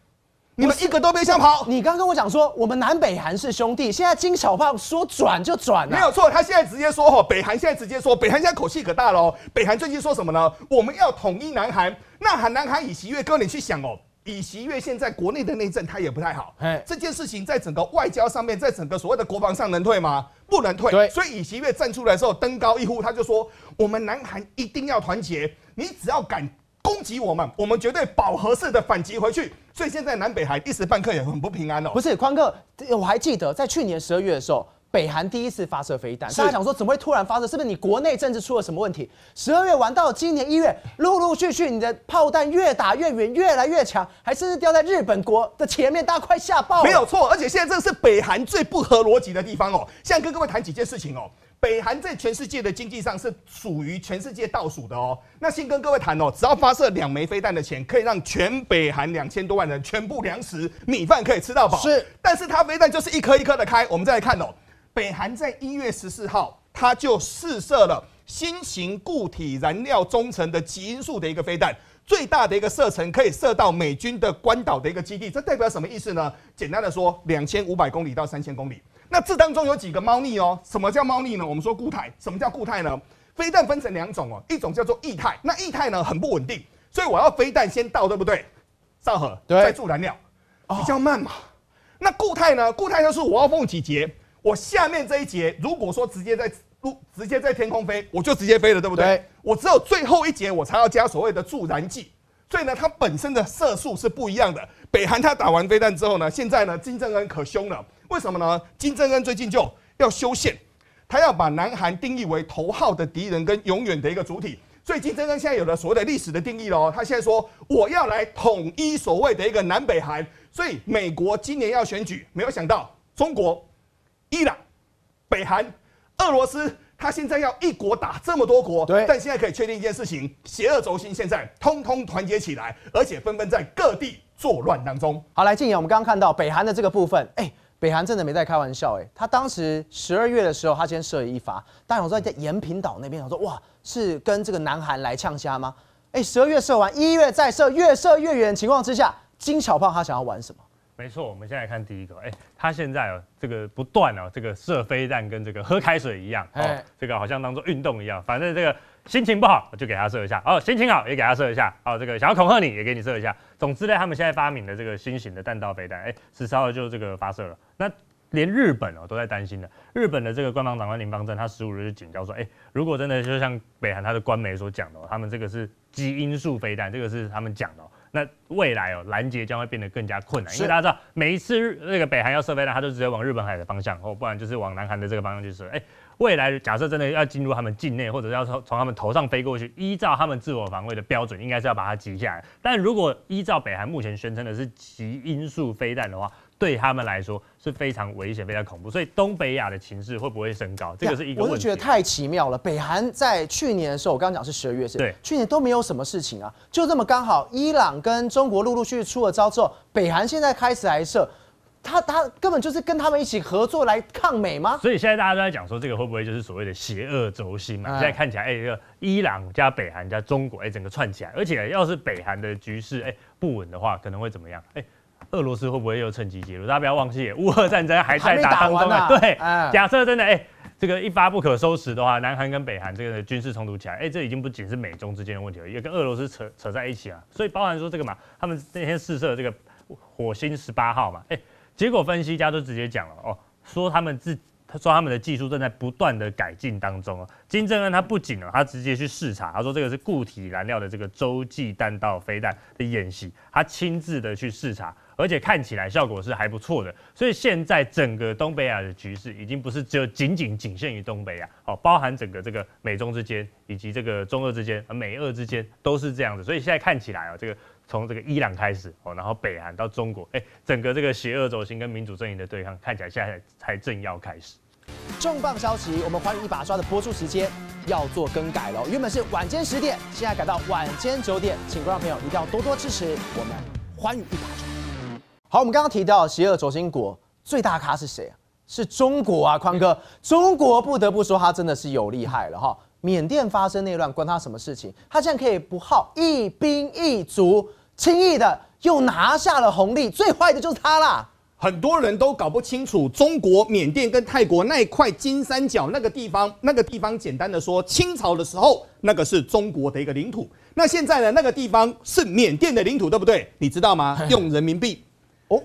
你们一个都别想跑！你刚跟我讲说，我们南北韩是兄弟。现在金小胖说转就转了，没有错，他现在直接说哦，北韩现在直接说，北韩现在口气可大了哦。北韩最近说什么呢？我们要统一南韩。那喊南韩以习月哥，你去想哦，以习月现在国内的内政他也不太好，这件事情在整个外交上面，在整个所谓的国防上能退吗？不能退。所以以习月站出来之后，登高一呼，他就说，我们南韩一定要团结，你只要敢。攻击我们，我们绝对饱和式的反击回去，所以现在南北海一时半刻也很不平安哦。不是宽哥，我还记得在去年十二月的时候，北韩第一次发射飞弹，大家想说怎么会突然发射？是不是你国内政治出了什么问题？十二月玩到今年一月，陆陆续续你的炮弹越打越远，越来越强，还甚至掉在日本国的前面，大家快吓爆！没有错，而且现在这是北韩最不合逻辑的地方哦。现在跟各位谈几件事情哦。北韩在全世界的经济上是属于全世界倒数的哦。那先跟各位谈哦，只要发射两枚飞弹的钱，可以让全北韩两千多万人全部粮食米饭可以吃到饱。是，但是它飞弹就是一颗一颗的开。我们再来看哦，北韩在一月十四号，它就试射了新型固体燃料中程的极音速的一个飞弹，最大的一个射程可以射到美军的关岛的一个基地。这代表什么意思呢？简单的说，两千五百公里到三千公里。那这当中有几个猫腻哦？什么叫猫腻呢？我们说固态，什么叫固态呢？飞弹分成两种哦，一种叫做液态，那液态呢很不稳定，所以我要飞弹先到，对不对？上核再助燃料，比较慢嘛。那固态呢？固态就是我要放几节，我下面这一节如果说直接在路直接在天空飞，我就直接飞了，对不对？我只有最后一节我才要加所谓的助燃剂，所以呢，它本身的射速是不一样的。北韩它打完飞弹之后呢，现在呢，金正恩可凶了。为什么呢？金正恩最近就要修宪，他要把南韩定义为头号的敌人跟永远的一个主体，所以金正恩现在有了所谓的历史的定义喽。他现在说我要来统一所谓的一个南北韩，所以美国今年要选举，没有想到中国、伊朗、北韩、俄罗斯，他现在要一国打这么多国。对，但现在可以确定一件事情：邪恶轴心现在通通团结起来，而且纷纷在各地作乱当中。好，来静怡，我们刚刚看到北韩的这个部分，哎。北韩真的没在开玩笑，哎，他当时十二月的时候，他先射了一发，但我有在延平岛那边，我说哇，是跟这个南韩来呛虾吗？哎，十二月射完，一月再射，越射越远情况之下，金小胖他想要玩什么？没错，我们先来看第一个，哎，他现在哦，这个不断哦，这个射飞弹跟这个喝开水一样，哎，这个好像当做运动一样，反正这个。心情不好，就给他射一下哦；心情好也给他射一下。哦，这个想要恐吓你也给你射一下。总之呢，他们现在发明的这个新型的弹道飞弹，哎，十时号就这个发射了。那连日本哦都在担心的，日本的这个官方长官林邦正，他十五日就警告说，哎，如果真的就像北韩他的官媒所讲的哦，他们这个是基因素飞弹，这个是他们讲的。那未来哦，拦截将会变得更加困难，因为大家知道每一次那个北韩要射备呢，他都直接往日本海的方向哦，不然就是往南韩的这个方向去射。哎。未来假设真的要进入他们境内，或者要说从他们头上飞过去，依照他们自我防卫的标准，应该是要把它击下来。但如果依照北韩目前宣称的是极音速飞弹的话，对他们来说是非常危险、非常恐怖。所以东北亚的情势会不会升高，这个是一个。我就觉得太奇妙了。北韩在去年的时候，我刚刚讲是十二月是，对，去年都没有什么事情啊，就这么刚好伊朗跟中国陆陆续续出了招之后，北韩现在开始来设。他他根本就是跟他们一起合作来抗美吗？所以现在大家都在讲说，这个会不会就是所谓的邪恶轴心嘛？现在看起来，哎，一个伊朗加北韩加中国，哎，整个串起来。而且要是北韩的局势哎不稳的话，可能会怎么样？哎，俄罗斯会不会又趁机介入？大家不要忘记，乌俄战争还在打当中啊。对，假设真的哎，这个一发不可收拾的话，南韩跟北韩这个军事冲突起来，哎，这已经不仅是美中之间的问题了，也跟俄罗斯扯扯在一起了。所以包含说这个嘛，他们那天试射这个火星十八号嘛，哎。结果分析家都直接讲了哦，说他们自他说他们的技术正在不断的改进当中哦。金正恩他不仅哦，他直接去视察，他说这个是固体燃料的这个洲际弹道飞弹的演习，他亲自的去视察，而且看起来效果是还不错的。所以现在整个东北亚的局势已经不是只有仅仅仅限于东北亚哦，包含整个这个美中之间以及这个中俄之间、美俄之间都是这样子。所以现在看起来哦，这个。从这个伊朗开始哦，然后北韩到中国，哎，整个这个邪恶轴心跟民主阵营的对抗，看起来现在才正要开始。重磅消息，我们欢迎一把抓的播出时间要做更改了原本是晚间十点，现在改到晚间九点，请观众朋友一定要多多支持我们欢迎一把抓。好，我们刚刚提到邪恶轴心国最大咖是谁啊？是中国啊，宽哥，中国不得不说他真的是有厉害了哈。缅甸发生内乱，关他什么事情？他竟然可以不耗一兵一卒。轻易的又拿下了红利，最坏的就是他啦。很多人都搞不清楚，中国、缅甸跟泰国那一块金三角那个地方，那个地方简单的说，清朝的时候那个是中国的一个领土，那现在的那个地方是缅甸的领土，对不对？你知道吗？用人民币。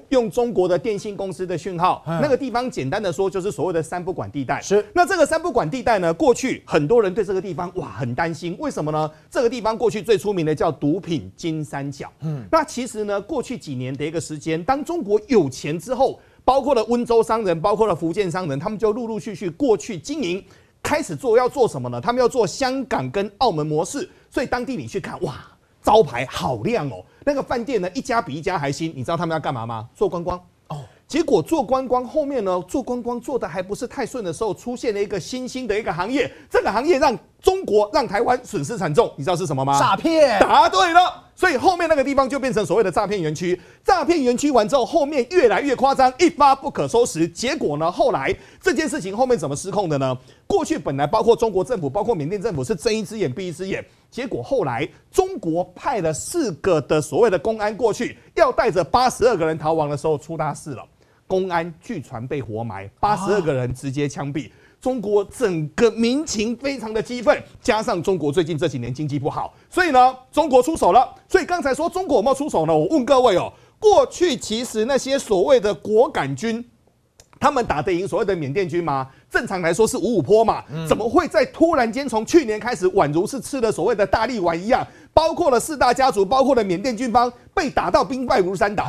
用中国的电信公司的讯号，那个地方简单的说就是所谓的三不管地带。是，那这个三不管地带呢，过去很多人对这个地方哇很担心，为什么呢？这个地方过去最出名的叫毒品金三角。嗯，那其实呢，过去几年的一个时间，当中国有钱之后，包括了温州商人，包括了福建商人，他们就陆陆续续过去经营，开始做要做什么呢？他们要做香港跟澳门模式，所以当地你去看哇，招牌好亮哦。那个饭店呢，一家比一家还新，你知道他们要干嘛吗？做观光。哦，结果做观光后面呢，做观光做的还不是太顺的时候，出现了一个新兴的一个行业，这个行业让。中国让台湾损失惨重，你知道是什么吗？诈骗，答对了。所以后面那个地方就变成所谓的诈骗园区。诈骗园区完之后，后面越来越夸张，一发不可收拾。结果呢，后来这件事情后面怎么失控的呢？过去本来包括中国政府、包括缅甸政府是睁一只眼闭一只眼，结果后来中国派了四个的所谓的公安过去，要带着八十二个人逃亡的时候出大事了，公安据传被活埋，八十二个人直接枪毙。中国整个民情非常的激愤，加上中国最近这几年经济不好，所以呢，中国出手了。所以刚才说中国有出手呢，我问各位哦，过去其实那些所谓的果敢军，他们打得赢所谓的缅甸军吗？正常来说是五五坡嘛，怎么会在突然间从去年开始，宛如是吃了所谓的大力丸一样？包括了四大家族，包括了缅甸军方被打到兵败如山倒，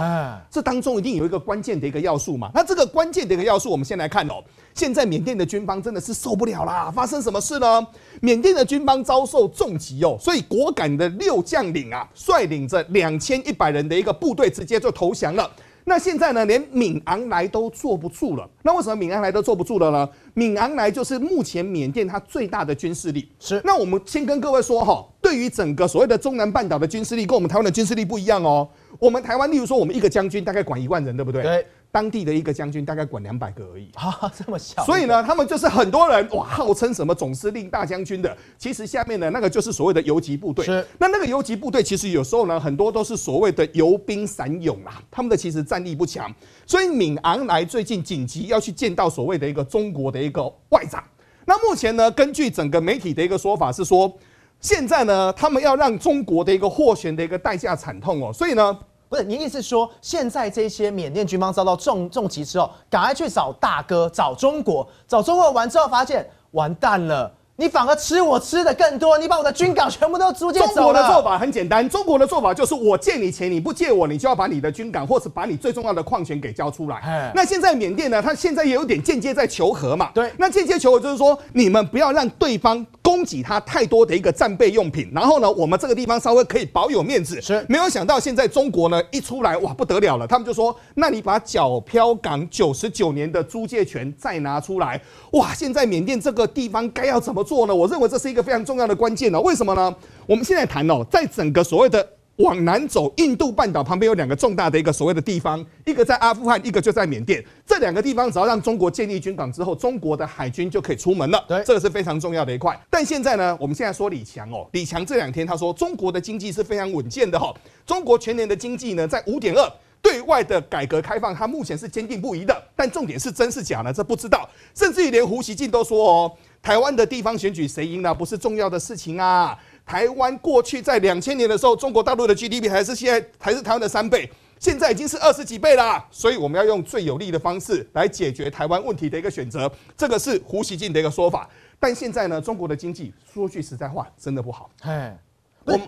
这当中一定有一个关键的一个要素嘛？那这个关键的一个要素，我们先来看哦。现在缅甸的军方真的是受不了啦！发生什么事呢？缅甸的军方遭受重击哦，所以果敢的六将领啊，率领着两千一百人的一个部队，直接就投降了。那现在呢，连敏昂莱都坐不住了。那为什么敏昂莱都坐不住了呢？敏昂莱就是目前缅甸它最大的军事力。是。那我们先跟各位说哈，对于整个所谓的中南半岛的军事力，跟我们台湾的军事力不一样哦。我们台湾，例如说，我们一个将军大概管一万人，对不对？对。当地的一个将军大概管两百个而已，啊，这么小，所以呢，他们就是很多人哇，号称什么总司令、大将军的，其实下面的那个就是所谓的游击部队。是，那那个游击部队其实有时候呢，很多都是所谓的游兵散勇啦，他们的其实战力不强，所以敏昂莱最近紧急要去见到所谓的一个中国的一个外长。那目前呢，根据整个媒体的一个说法是说，现在呢，他们要让中国的一个获权的一个代价惨痛哦，所以呢。不是，您意思是说，现在这些缅甸军方遭到重重击之后，赶快去找大哥，找中国，找中国完之后，发现完蛋了。你反而吃我吃的更多，你把我的军港全部都租借走中国的做法很简单，中国的做法就是我借你钱，你不借我，你就要把你的军港或者把你最重要的矿权给交出来。那现在缅甸呢，它现在也有点间接在求和嘛。对，那间接求和就是说，你们不要让对方供给他太多的一个战备用品，然后呢，我们这个地方稍微可以保有面子。是，没有想到现在中国呢一出来，哇，不得了了，他们就说，那你把皎漂港九十九年的租借权再拿出来，哇，现在缅甸这个地方该要怎么？做呢，我认为这是一个非常重要的关键呢。为什么呢？我们现在谈哦，在整个所谓的往南走，印度半岛旁边有两个重大的一个所谓的地方，一个在阿富汗，一个就在缅甸。这两个地方只要让中国建立军港之后，中国的海军就可以出门了。对，这个是非常重要的一块。但现在呢，我们现在说李强哦，李强这两天他说中国的经济是非常稳健的哈。中国全年的经济呢在五点二，对外的改革开放他目前是坚定不移的，但重点是真是假呢？这不知道，甚至于连胡锡进都说哦。台湾的地方选举谁赢了不是重要的事情啊！台湾过去在两千年的时候，中国大陆的 GDP 还是现在还是台湾的三倍，现在已经是二十几倍啦。所以我们要用最有利的方式来解决台湾问题的一个选择，这个是胡锡进的一个说法。但现在呢，中国的经济说句实在话，真的不好。哎。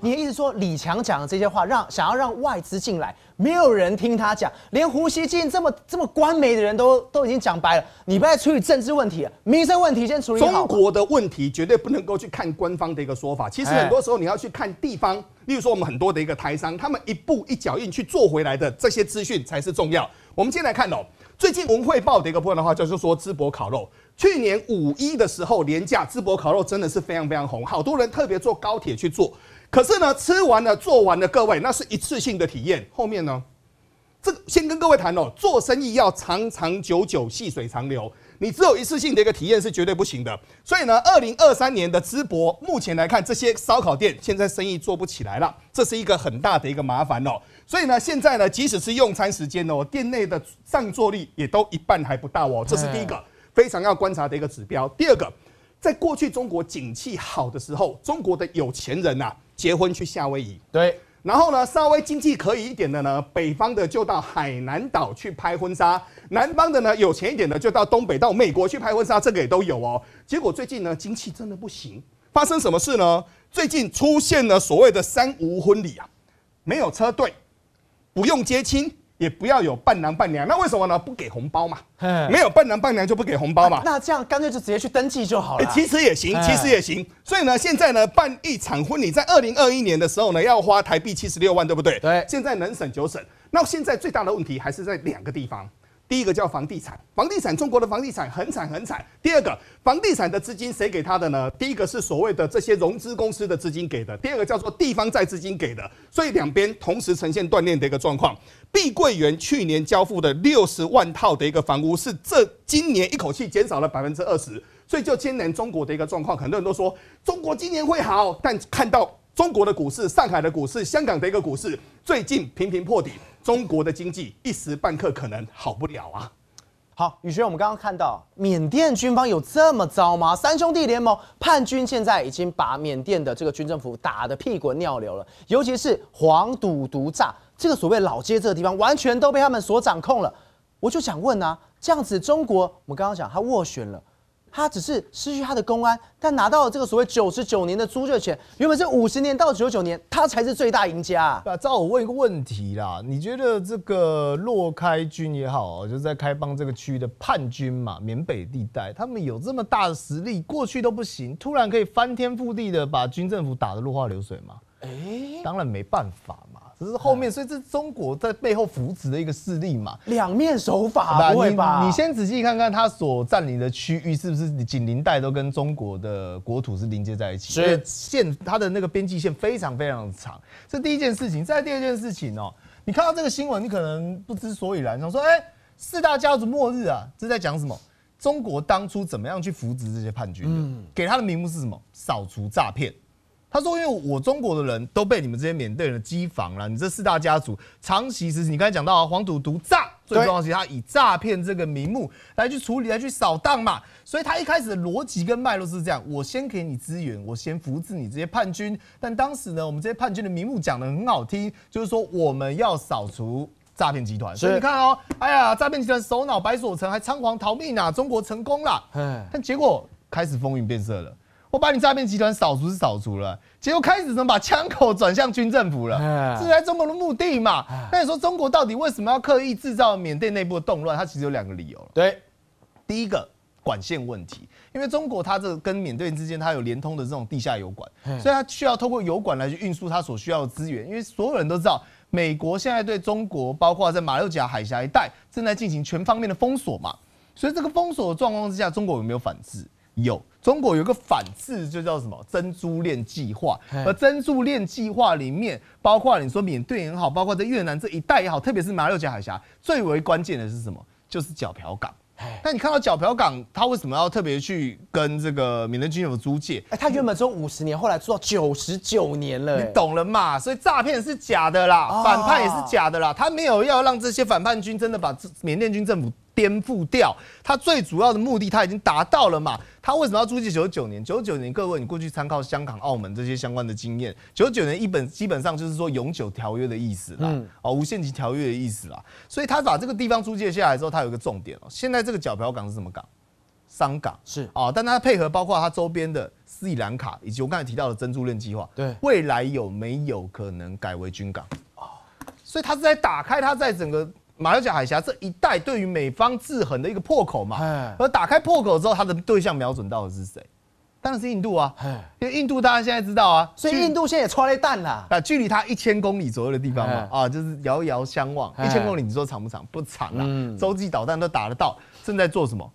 你的意思说李强讲的这些话，让想要让外资进来，没有人听他讲，连胡锡进这么这么官媒的人都都已经讲白了。你不要处理政治问题，民生问题先处理中国的问题绝对不能够去看官方的一个说法，其实很多时候你要去看地方，例如说我们很多的一个台商，他们一步一脚印去做回来的这些资讯才是重要。我们先来看哦，最近文汇报的一个部分的话，就是说淄博烤肉，去年五一的时候廉价淄博烤肉真的是非常非常红，好多人特别坐高铁去做。可是呢，吃完了、做完了，各位，那是一次性的体验。后面呢，这先跟各位谈哦，做生意要长长久久、细水长流，你只有一次性的一个体验是绝对不行的。所以呢，二零二三年的淄博，目前来看，这些烧烤店现在生意做不起来了，这是一个很大的一个麻烦哦。所以呢，现在呢，即使是用餐时间哦，店内的上座率也都一半还不到哦，这是第一个非常要观察的一个指标。第二个，在过去中国景气好的时候，中国的有钱人啊。结婚去夏威夷，对，然后呢，稍微经济可以一点的呢，北方的就到海南岛去拍婚纱，南方的呢，有钱一点的就到东北、到美国去拍婚纱，这个也都有哦。结果最近呢，经济真的不行，发生什么事呢？最近出现了所谓的“三无婚礼”啊，没有车队，不用接亲。也不要有伴郎伴娘，那为什么呢？不给红包嘛，没有伴郎伴娘就不给红包嘛。那这样干脆就直接去登记就好了。其实也行，其实也行。所以呢，现在呢办一场婚礼，在二零二一年的时候呢，要花台币七十六万，对不对？对。现在能省就省。那现在最大的问题还是在两个地方。第一个叫房地产，房地产中国的房地产很惨很惨。第二个，房地产的资金谁给他的呢？第一个是所谓的这些融资公司的资金给的，第二个叫做地方债资金给的。所以两边同时呈现断裂的一个状况。碧桂园去年交付的六十万套的一个房屋，是这今年一口气减少了百分之二十，所以就今年中国的一个状况，很多人都说中国今年会好，但看到。中国的股市、上海的股市、香港的一个股市最近频频破底，中国的经济一时半刻可能好不了啊。好，宇轩，我们刚刚看到缅甸军方有这么糟吗？三兄弟联盟叛军现在已经把缅甸的这个军政府打得屁滚尿流了，尤其是黄赌毒诈这个所谓老街这个地方，完全都被他们所掌控了。我就想问啊，这样子中国，我们刚刚讲他斡旋了。他只是失去他的公安，但拿到了这个所谓九十九年的租借权。原本是五十年到九九年，他才是最大赢家。啊，照我问一个问题啦，你觉得这个洛开军也好，就是在开邦这个区域的叛军嘛，缅北地带，他们有这么大的实力，过去都不行，突然可以翻天覆地的把军政府打的落花流水吗？哎，当然没办法。只是后面，所以这是中国在背后扶持的一个势力嘛，两面手法吧对吧？你先仔细看看他所占领的区域是不是，你紧邻带都跟中国的国土是连接在一起，所以线它的那个边际线非常非常长。这第一件事情，再第二件事情哦，你看到这个新闻，你可能不知所以然，想说，哎，四大家族末日啊，这在讲什么？中国当初怎么样去扶植这些叛军的？给他的名目是什么？扫除诈骗。他说：“因为我中国的人都被你们这些缅甸人的机房了，你这四大家族长期实施。你刚才讲到啊，黄赌毒诈，最重要是他以诈骗这个名目来去处理、来去扫荡嘛。所以他一开始的逻辑跟脉络是这样：我先给你资源，我先扶持你这些叛军。但当时呢，我们这些叛军的名目讲的很好听，就是说我们要扫除诈骗集团。所以你看哦，哎呀，诈骗集团首脑白所成还仓皇逃命啊，中国成功了。但结果开始风云变色了。”我把你诈骗集团扫除是扫除了，结果开始怎么把枪口转向军政府了？这是来中国的目的嘛？那你说中国到底为什么要刻意制造缅甸内部的动乱？它其实有两个理由对，第一个管线问题，因为中国它这个跟缅甸之间它有连通的这种地下油管，所以它需要通过油管来去运输它所需要的资源。因为所有人都知道，美国现在对中国，包括在马六甲海峡一带，正在进行全方面的封锁嘛。所以这个封锁的状况之下，中国有没有反制？有中国有个反制，就叫什么珍珠链计划。而珍珠链计划里面包括你说缅甸也好，包括在越南这一带也好，特别是马六甲海峡最为关键的是什么？就是皎漂港。那你看到皎漂港，它为什么要特别去跟这个缅甸军有租借？哎，它原本租五十年，后来租到九十九年了。你懂了嘛？所以诈骗是假的啦，反叛也是假的啦。他没有要让这些反叛军真的把缅甸军政府。颠覆掉他最主要的目的，他已经达到了嘛？他为什么要租借九九年？九九年，各位，你过去参考香港、澳门这些相关的经验，九九年一本基本上就是说永久条约的意思啦，哦，无限期条约的意思啦。所以他把这个地方租借下来之后，他有一个重点哦。现在这个角标港是什么港？商港是啊，但它配合包括它周边的斯里兰卡以及我刚才提到的珍珠链计划，对，未来有没有可能改为军港？哦，所以它是在打开它在整个。马六甲海峡这一带对于美方制衡的一个破口嘛，而打开破口之后，它的对象瞄准到的是谁？当然是印度啊，因为印度大家现在知道啊，所以印度现在也出了蛋了啊，距离它一千公里左右的地方嘛，啊，就是遥遥相望，一千公里，你说长不长？不长啊，洲际导弹都打得到。正在做什么？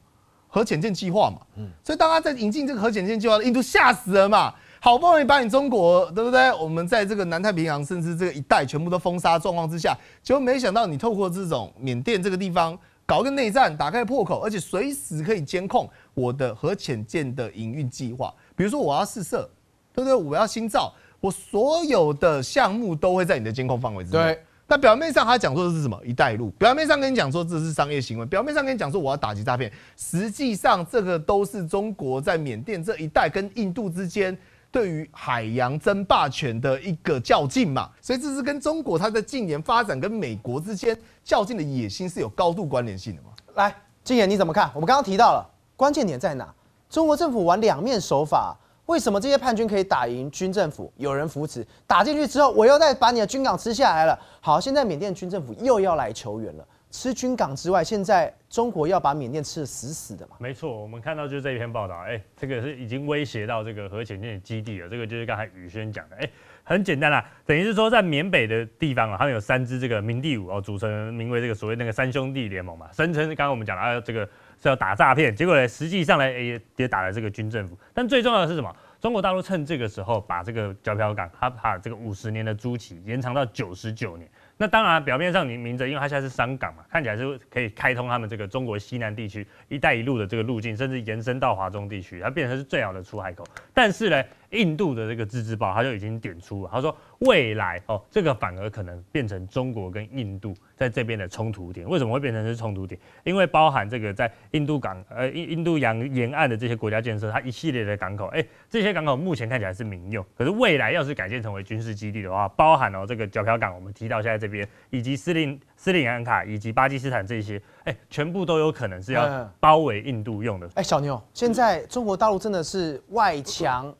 核潜舰计划嘛，所以当他在引进这个核潜舰计划，印度吓死了嘛。好不容易把你中国，对不对？我们在这个南太平洋甚至这个一带全部都封杀状况之下，结果没想到你透过这种缅甸这个地方搞个内战，打开破口，而且随时可以监控我的核潜舰的营运计划。比如说我要试射，对不对？我要新造，我所有的项目都会在你的监控范围之内。对。那表面上他讲说是什么“一带一路”？表面上跟你讲说这是商业行为，表面上跟你讲说我要打击诈骗，实际上这个都是中国在缅甸这一带跟印度之间。对于海洋争霸权的一个较劲嘛，所以这是跟中国它在近年发展跟美国之间较劲的野心是有高度关联性的嘛？来，金言你怎么看？我们刚刚提到了关键点在哪？中国政府玩两面手法，为什么这些叛军可以打赢军政府？有人扶持，打进去之后，我又再把你的军港吃下来了。好，现在缅甸军政府又要来求援了。吃军港之外，现在中国要把缅甸吃的死死的嘛？没错，我们看到就是这一篇报道，哎，这个是已经威胁到这个核潜艇基地了。这个就是刚才宇轩讲的，哎，很简单啦，等于是说在缅北的地方啊，他们有三支这个民地武哦，组成名为这个所谓那个三兄弟联盟嘛，声称刚刚我们讲了啊，这个是要打诈骗，结果呢，实际上呢，也也打了这个军政府。但最重要的是什么？中国大陆趁这个时候把这个皎漂港，它把这个五十年的租期延长到九十九年。那当然，表面上你明着，因为它现在是商港嘛，看起来是可以开通他们这个中国西南地区“一带一路”的这个路径，甚至延伸到华中地区，它变成是最好的出海口。但是呢？印度的这个《自治报》，他就已经点出，了，他说未来哦，这个反而可能变成中国跟印度在这边的冲突点。为什么会变成是冲突点？因为包含这个在印度港，呃，印印度洋沿岸的这些国家建设，它一系列的港口，哎，这些港口目前看起来是民用，可是未来要是改建成为军事基地的话，包含哦这个皎漂港，我们提到现在这边，以及司令司令兰卡以及巴基斯坦这些，哎，全部都有可能是要包围印度用的。哎，小牛，现在中国大陆真的是外强。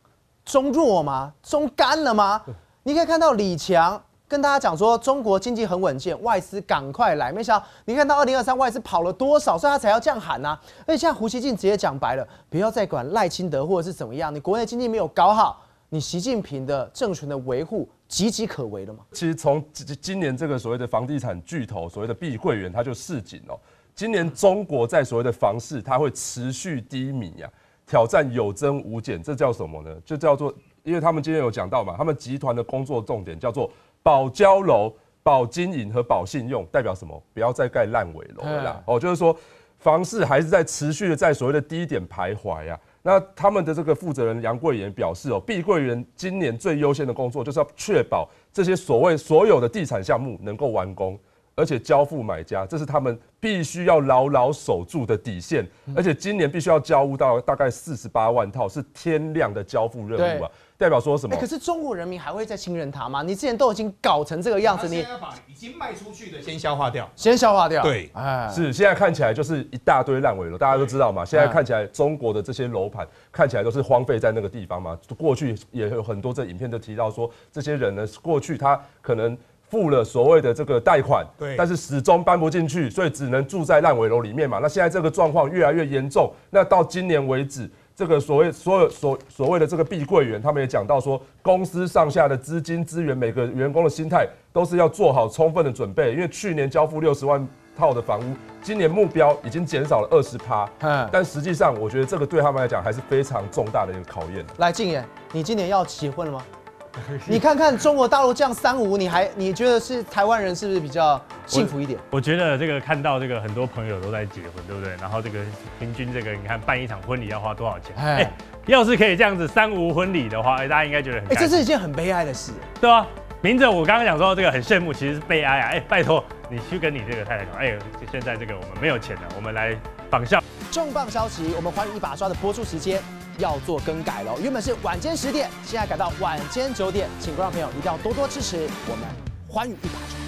中弱吗？中干了吗？你可以看到李强跟大家讲说，中国经济很稳健，外资赶快来。没想到你看到二零二三外资跑了多少，所以他才要这样喊呐。而且现在胡锡进直接讲白了，不要再管赖清德或者是怎么样，你国内经济没有搞好，你习近平的政权的维护岌岌可危了吗？其实从今今年这个所谓的房地产巨头，所谓的碧桂园，它就示警了。今年中国在所谓的房市，它会持续低迷呀。挑战有增无减，这叫什么呢？就叫做，因为他们今天有讲到嘛，他们集团的工作重点叫做保交楼、保经营和保信用，代表什么？不要再盖烂尾楼了。哦，就是说，房市还是在持续的在所谓的低点徘徊啊。那他们的这个负责人杨贵妍表示哦，碧桂园今年最优先的工作就是要确保这些所谓所有的地产项目能够完工。而且交付买家，这是他们必须要牢牢守住的底线。而且今年必须要交付到大概四十八万套，是天量的交付任务啊。代表说什么？可是中国人民还会再信任他吗？你之前都已经搞成这个样子，你先把已经卖出去的先消化掉，先消化掉。对，哎，是现在看起来就是一大堆烂尾楼，大家都知道嘛。现在看起来中国的这些楼盘看起来都是荒废在那个地方嘛？过去也有很多这影片都提到说，这些人呢，过去他可能。付了所谓的这个贷款，对，但是始终搬不进去，所以只能住在烂尾楼里面嘛。那现在这个状况越来越严重，那到今年为止，这个所谓所有所所谓的这个碧桂园，他们也讲到说，公司上下的资金资源，每个员工的心态都是要做好充分的准备，因为去年交付六十万套的房屋，今年目标已经减少了二十趴。嗯，但实际上我觉得这个对他们来讲还是非常重大的一个考验。来，静言，你今年要结婚了吗？你看看中国大陆这样三无，你还你觉得是台湾人是不是比较幸福一点？我觉得这个看到这个很多朋友都在结婚，对不对？然后这个平均这个你看办一场婚礼要花多少钱？哎，要是可以这样子三无婚礼的话，哎，大家应该觉得很……哎，这是一件很悲哀的事，对啊。明哲，我刚刚讲说这个很羡慕，其实是悲哀啊！哎，拜托你去跟你这个太太讲，哎，现在这个我们没有钱了，我们来仿效重磅消息，我们《欢迎一把抓》的播出时间。要做更改了，原本是晚间十点，现在改到晚间九点，请观众朋友一定要多多支持我们《欢愉一百》。